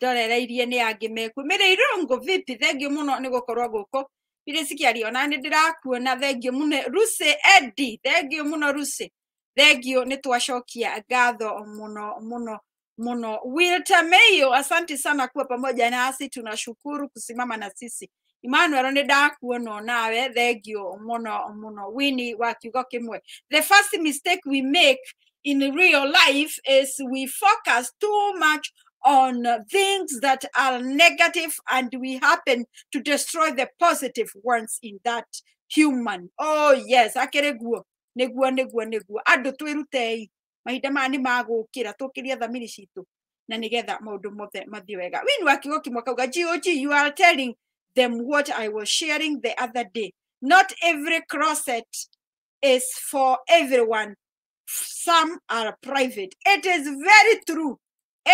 ndorereirie nä angä meku mä rä irongo vipi thengiå må no nä gå korwo gå kå irä cikiari ona nä ndä rakuona thengio må no rucä endi thengio må no rucä thengiå nä twacokia ngatho må no må no mno. Wilta Mayo, asanti sana kuwa pamoja nasi, shukuru kusimama na sisi. Emmanuel nä ndakuona nawe thengio muno muno wini wa kiugo kimwe the first mistake we make in real life is we focus too much on things that are negative and we happen to destroy the positive ones in that human oh yes akire guo niguo niguo niguo andu twirutei mahinda maya nä magåkira tå kä ria thamiri citå na nä getha maå ndå mothe mathiä wega wini wa kiugo kimwe kauga you are telling them what I was sharing the other day. Not every crosset is for everyone. Some are private. It is very true.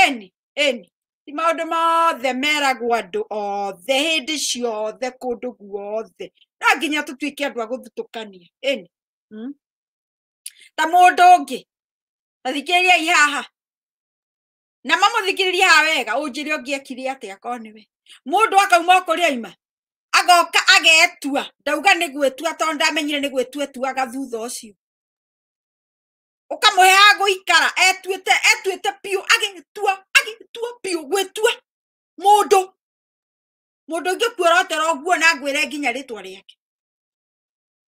Any, any. the meragwo the othe or the ciothe or the guothe no nginya tå tuä andå a gå thutå kania ĩni hmm? ta må ndå å ngä tathikä wega å njä mundu akauma kuria ima agoka agetua ndauga ni gwetua tondu ndamenyire ni gwetua tuaga thutha ucio ukamuhe agwikara etuite etuite piu agitua agitua piu gwetua mundu mundu ungi kuorotera uguo na ngwire nginya ritwa riake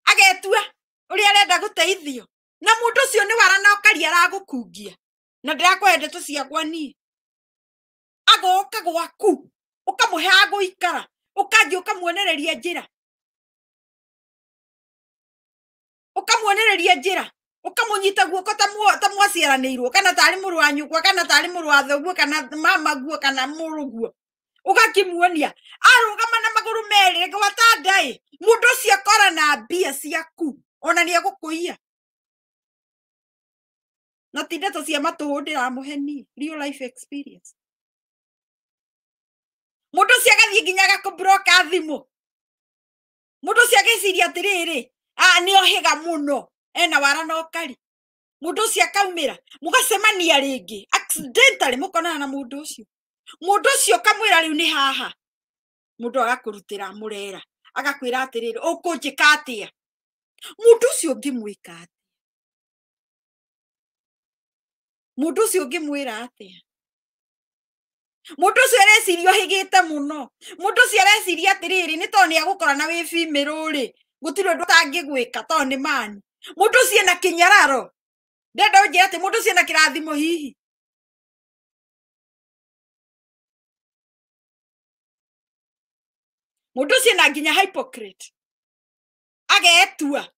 agetua uria arenda guteithio na mundu ucio ni wara na ukari aragukungia na ndirakwendete ciakwa nii agoka gwaku ukamuhe aguikara ukathi ukamuonereria njira ukamuonereria njira ukamunyita guoko ta mwaciaranäirwo kana tarä må rå wa nyå kana tarä må rå wa thoguo kana mamaguo kana må rå ugakimuonia arugama na maguru meri gwata ndai mundu ucio akora na mbia ciaku ona ni egukuia na ti ndeto cia matuhu ndiramuhenie real life experience å cio agathiä nginya agakombirwo ka thimå å cio ciria atä rä rä nä ohiga må no ena wara na okari ra må akaumira mugacemania ringi accidentally mukonana na mundu ucio kamwä ucio kamwira riu ni haha mundu agakurutira murera agakwira atiriri må ndå å ucio ngimwika atia mundu ucio ngimwira atia muto cio areciria ohigite muno muto cio areciria atiriri ni to ni agukora na wi fimiruri gutiro ndu tangigwika to ni mani muto cio na kinyararo ndenda uje ati muto cio na kirathimo hihi muto cio na ginya hypocrite agetua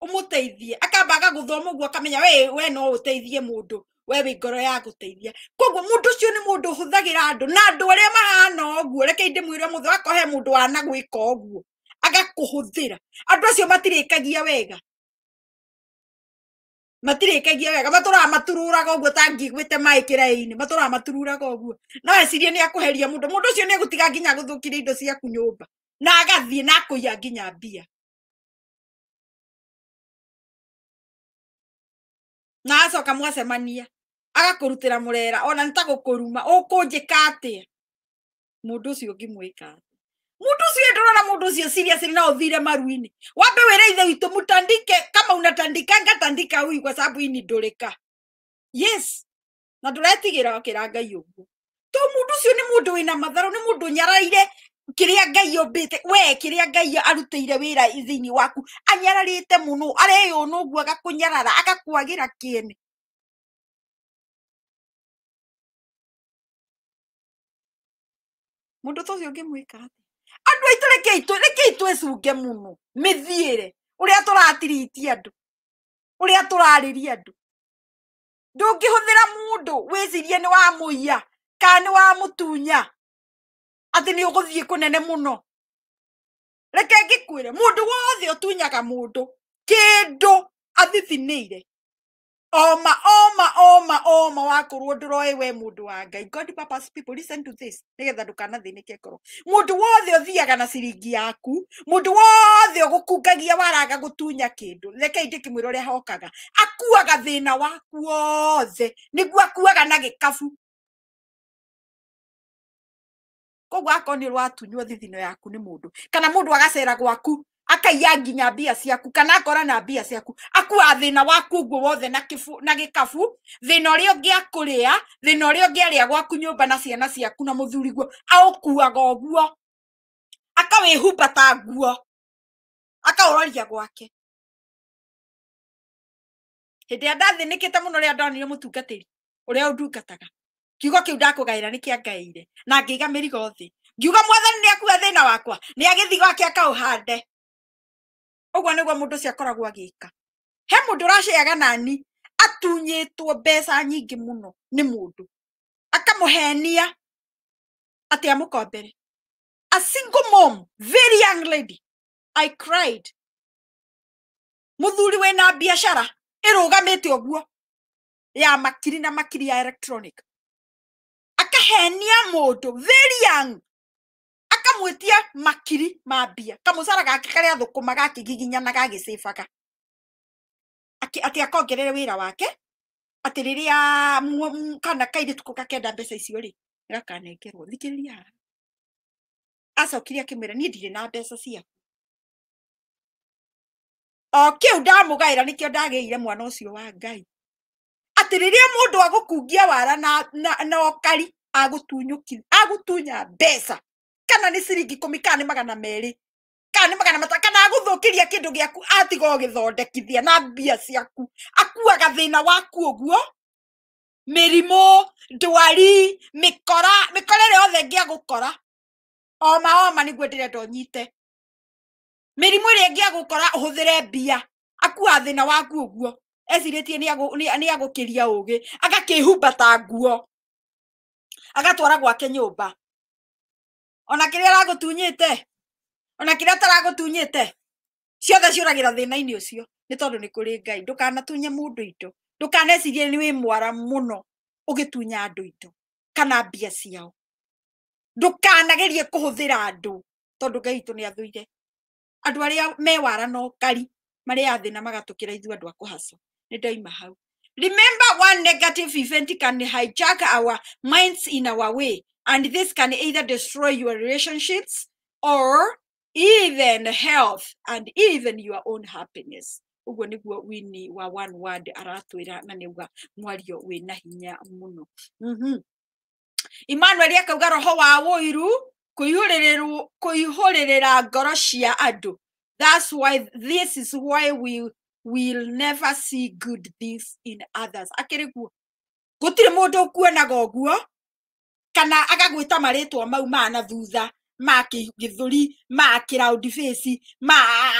umuteithie akambaga guthoma guo akamenya we we no uteithie mundu we wä ngoro ya gå teithia koguo må ndå å cio nä må ndå å hå thagä ra andå na andå arä a mahana å guo reke indä mwä re må thå akohe må ndå wana gwä ka å guo agakå hå thä ra andå acio matirä kagia wega matirä kagia wega matå raga maturå raga å guo tangigwä te maä kä raä matå raga matururaga å guo no wecirie nä akå heria må ndå må ndå å cio nä gå tiga nginya gå thå kirie indo ciaku nyå mba na agathiä na akå iya nginya mbia na acoka mwacemania agakũrutĩra mũrera ona nĩ ta gũkũruma ũkũnjĩka atĩa mũndũ ũcio ũngĩmwĩka mũndũ ũcio ndũrona mũndũ ũcio serious na ũthire maruinĩ wambe wĩre ithe witũ mutandike kama unatandika ngatandika hui kwa sababu ini ndũrĩka yes na ndũretigĩra kĩra ngai ũguo to mũndũ ũcio nĩ mũndũ wĩna matharũ nĩ mũndũ nyaraire kĩrĩa ngai ũmbĩte we kĩrĩa ngai arutĩire wĩra thĩinĩ waku anyararĩte mũno areyũnũguo agakũnyarara agakwagĩra kĩene mundu ta ucio ngimwika atia andu aitu rekei twicunge muno mithiire uria turatiritie andu uria turaririe andu ndungihuthira mundu wicirie ni wa muiya kana ni wa mutunya ati ni uguthii kunene muno reke ngikwire mundu wothe utunyaga mundu kindu athithinire oma oma oma oma wakorwo nduroe we mundu wa ngai god purpose people listen to this nigetha ndukanathĩnĩke ngoro mundu wothe ũthiaga na ciringi yaku mundu wothe ũgũkungagia waraga gũtunya kĩndũ rekei ndĩkĩmwĩra ũrĩa hokaga akuaga thĩna waku wothe nĩguo akuaga na gĩkabu koguo akorwo nĩ ũrwatunywo thithino yaku ni mũndũ kana mũndũ agacera gwaku akaiya nginya mbia ciaku kana akora na mbia ciaku akua thina waku nguo wothe na kifu na gikabu thina uria ungi kuria thina uria ungi ria gwaku nyumba na ciana ciaku na muthuri guo aukuaga uguo akawihumba ta nguo akauroria gwake hede hindi ria ndathinikite muno ria donire mutungatiri uria undungataga kiugo kiu ndakugaira nikiangaire na ngiga mirigo thi ngiuga mwathani ni niakua thina wakwa ni niagithii gwake akauhande uguo niguo mundu cio akoragwo agika he mundu uraceaga nani atunyitwo mbeca nyingi muno ni mundu akamuhenia ati amukombere a single mom very young lady i cried muthuri wina biashara irugamite uguo ya makiri na makiri ya electronic akahenia mundu very young ndamwĩtia makiri mabia ma mbia kamũcara gake karĩa thũkũma gakĩgiginya na ati atĩ akongerere wira wake ati riria kana kairĩtu kũ gakenda mbeca icio rĩ gakanengerwo thikĩrĩria haha acokire akĩmwĩra niĩ ndirĩ na mbeca ciaku o kĩu ndamũgaĩra nĩkĩo ndagĩire mwana ucio wa ngai ati riria mundu agukungia wara na, na, na okari agũtunyuki agutunya mbeca kana nä ciringi ikå mi kana nä magana merä kana nä magana mata kana agå thå kä ria kä ndå gä aku atiga å gä thondekithia na mbia ciaku akuaga thä na waku å guo mä rimå ndwari mä othe mä gukora ngä agå kora oma oma nä guo ndä renda nyite mä rimå ä rä ngä agå kora å hå thä re mbia akua thä na waku å guo ecirä tie nä agå kä ria å gä agakä humba ta nguo agatwara gwake nyå mba ona kä rä a aragåtunyä te ona kä rä a taragåtunyä te ciothe ciåragä ra thä na-inä å cio nä tondå nä kå rä ngai ndå kanatunye må ndå indo ndå kanecirie nä wä mwara muno no å gä tunya andå indo kana mbia ciao ndå kanagerie kå hå thä ra andå tondå ngai itå nä athå ire andå arä a mewara no kari marä a thä na magatå kä ra ithu andå a kå haca nä hau Remember, one negative event can hijack our minds in our way And this can either destroy your relationships or even health and even your own happiness uguo niguo wini wa one word aratwira na nĩguo mwario wĩna hinya mũno mm-hmm. Emmanuel akauga roho wa wũiru kũihũrĩrĩra ngoro cia andũ that's why this is why we will never see good things in others akĩrĩ guo mũndũ ũkuonaga ũguo kana agagwĩta maritwa mau ma na thutha ma githuri ma kĩraũndi face ma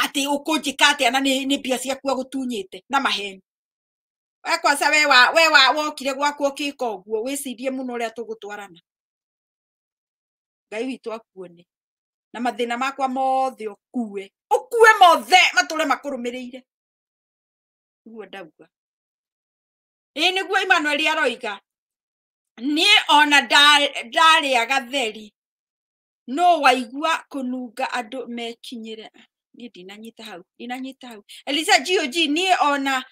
atĩ ũkũnjĩka atĩa ni, nĩ mbia ciaku agũtunyĩte na maheni wakwanca we wa we wa wokire gwaku ũkĩka ũguo wĩcirie muno ria tugutwarana ngai witũ akuone na mathina makwa mothe okue okue mothe matũre makũrũmĩrĩire ũguo ndauga ĩĩ nĩguo Emmanuel aroiga ni ona ndarĩaga theri no waigua kunuga andũ mekinyire ni dinanyita hau dinanyita hau Elisa GOG ni ona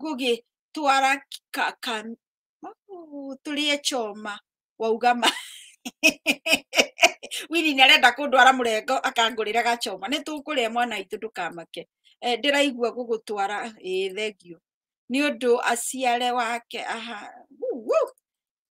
gugi twara ka oh, tũrĩe choma wauga ma Winnie nĩ arenda kũndwara murengo akangurira gachoma nĩ tũkũrĩa mwana itũ ndũkamake eh, ndĩraigua gũgũtwara ĩĩ thengiũ ni ũndũ aciare wake aha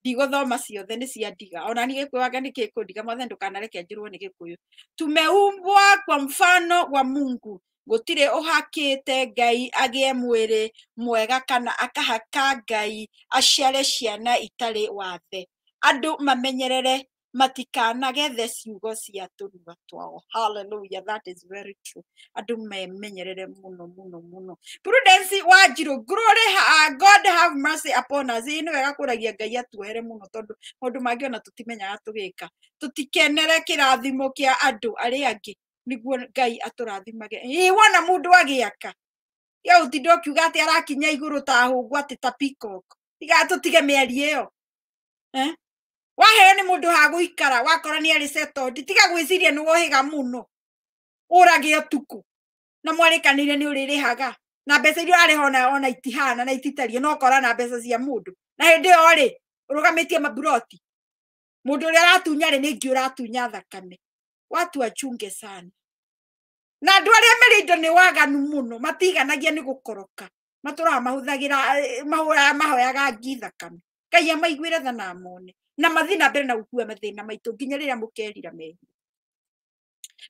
ndigothoma ciothe nä ciandiga ona ni gä kå wake nä kä kå ndiga mwathe ndå kanareke njä rwo nä gä kå yå tumeumbwa kwa mfano wa mungu hakä te ngai agie mwiri mwega kana akahaka ngai aciare ciana itarä wathe andå mamenyerere matikanagethe ciugo cia tũnua twao hallelujah that is very true andu memenyerere muno muno muno prudence wanjiru glory god have mercy upon us ĩĩ nĩ wega kũragia ngai atuohere mũno tondũ maũndũ mangĩ ona tũtimenyaga tũgĩka tũtikenere kĩrathimo kĩa andũ arĩa angĩ nĩguo ngai atũrathimage ĩĩ wona mũndũ agĩaka yo ũtinde ũkiuga atĩ arakinya igũrũ ta hũngũ atĩ ta peacock tiga tũtige mĩario eh? waheo ni må ndå ha gå ikara wakorwo nä arä cetondi tiga gwä ciria nä wohäga må no å rage na mwarä kanä nä å haga na mbeca iria arä hona ona itihana na ititarie no kora na mbeca cia må ndå na hä ndä ä yo rä å rå gamä tie maburoti må ndå å rä thakame watu wachunge sana na andå arä a merä indo nä waganu må no matiganagia nä gå koroka matå raga mahå thagä ra eh, mahoyaga ngi thakame ngai amaiguä re thana mone na mathina na mbere na gukua mathina maitu nginya riria mukerira me mehi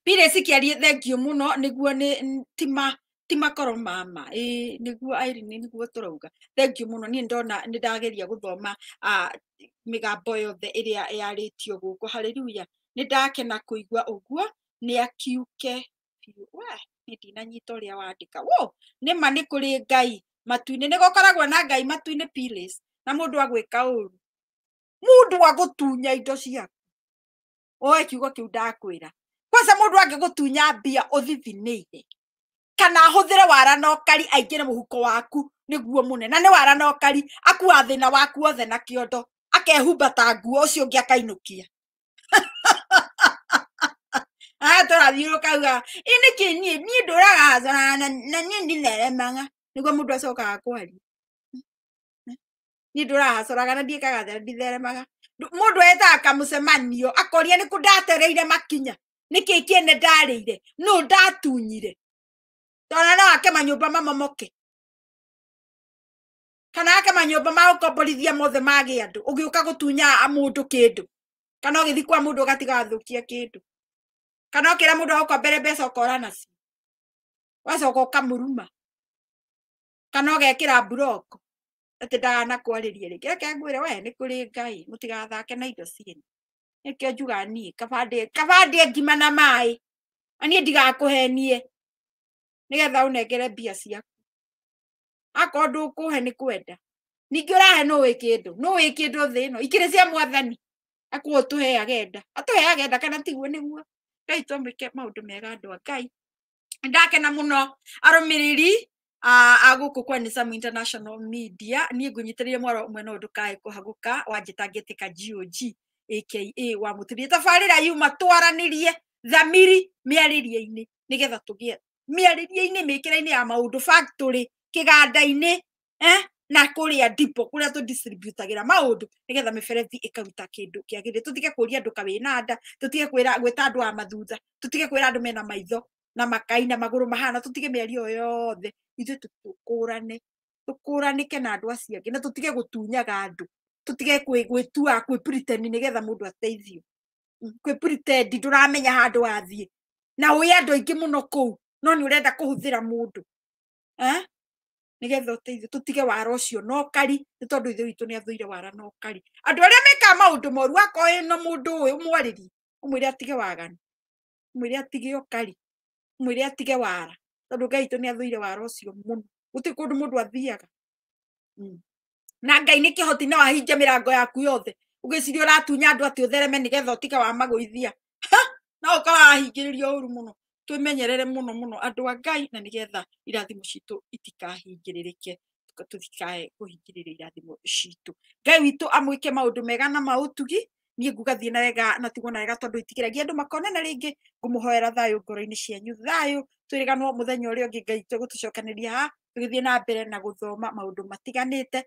Pires thank you muno niguo ni tima tima koro mama e niguo Irene niguo turauga thank you muno ni ndona ni ndageria guthoma a migambo yothe iria yaritio guko haleluya ni ndakena kuigua uguo ni akiuke biu ni ndinanyita uria wandika wo ni ma ni kuri ngai matuini ni gokoragwa na ngai matuini Pires na mundu agweka uru mundu agutunya indo ciaku oe kiugo kiu ndakwira kwanza mundu angigutunya mbia uthithiniire kana ahuthire wara na okari aingire muhuko waku niguo munene ni wara na okari akua thina waku othe na kiondo akehumba ta nguo ucio ungi akainukia tårathiåråkaga ä nä kä niä niä ndå raga na niä ndinäremaga nä guo må ndå acokaga kwaria ni ndå racoraga na ndiäkaga ndithäremaga må ndå etaga kamå cemanio akoria nä kå ndatereire makinya nä kä kä ene ndarä ire nå ndatunyire tona no ake manyå mba mamomoke kana ake manyå mba magå komborithia mothe magä andå å gä å ka gå tunya må ndå kä ndå kana å gä thikwa må ndå å gatigathå kia kä ndå kana å kä ra må ndå agåka mbere mbeca å kora nacio wacoka å kamå ruma kana å gekä ra buroko ati ndagana kwaririe ringi reke ngwire we ni kuri ngai mutigathake na indo cieni nikio njuga nie kabandie kabandie ngima na mai anie ndigakuhenie nigetha unengere mbia ciaku akorwo ndukuhe ni kwenda ningi urahe nuwi kindu nuwi kindu thi ino ikiri cia mwathani akuo tuheage nda atuheage nda kana tiguo niguo ngai twamwike maundu mega andu a ngai ndakena muno arumiriri guku kwa ni some international media ni ngunyitiriire mwaro umwe no ndukai kuhaguka wanjitangitika GOG aka wa mutiri tabarira yuma twaranirie thamiri miaririe-ini nigetha tugie miaririe-ini mikira-ini ya maundu factory kiganda-ini eh na kuri ya dipo kuri to distribute distributagira maundu nigetha miberethi ikaruta kindu kiagire tutike kuria andu kawina nda tutige kwira gwita andu a mathutha tutige kwira andu mena maitho na makaina maguru mahana tutige mĩario yothe ithuĩ tukurane tukuranike na andu acio angĩ na tutige gutunyaga andu tutige gwitua kwä pretend nigetha mundu ateithio kwi pretend nduramenya handu wathie na uä andu ingi muno kuu no ni urenda kuhuthira mundu nigetha uteithio tutige wara ucio no kari ni tondu ithe witu ni athuire wara no kari andu arä meka maundu moru akorwo no mundu uyu mwariri yå mwarä ri å mwä re atige waganu å atige ukari mwire atige wara tondu ngai to ni athuire wara ucio muno guti kundu mundu athiaga mm. na ngai ni kihoti na wahinja mirango yaku yothe ugiciria uratunya andu ati uthereme nigetha utige wa maguithia na ukawa ahingiriria uru muno twimenyerere muno muno andu a ngai na nigetha irathimo citu itikahingiririke tutikae kuhingiriria irathimo citu ngai witu amwike maundu mega na mautugi niä ngugathie na wega na tigwo na wega tondu itigiragia andu makonana må hoera thayå ngoro inä cianyu å twiriganwo muthenya gå tå cokanä ria ha tugithie na mbere na matiganä te matiganite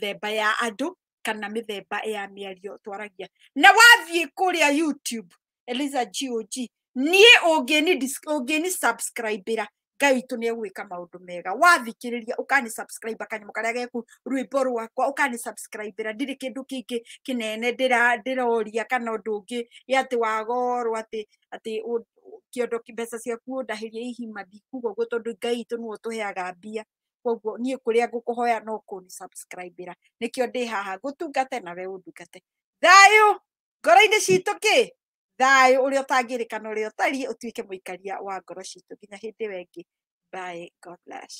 themba ya andå kana themba ya ario twaragia na wathie kuria youtube eliza gog nie ungini subscribe ra ngai egwä ni maå ndå mega wathikiriria ukani subscribe kanyamo karia geku rwimbo rwakwa ukani subscribe ndå kä kindu kä nene ndira roria kana undu ungi yati wagorwo ati ati kiondo mbeca ciaku ria ihima ndikuga guo tondu ngai nä niwe heaga mbia koguo niä kå rä a ngå kå hoya no kå nä ra nä kä o ndä haha ngå tungate nawe å ndungate thayå ngoro-inä citå kä thayå å å å rä rä a a kana å tariä å tuä ke må ikaria wa ngoro citå nginya hä ndä ĩngĩ bye god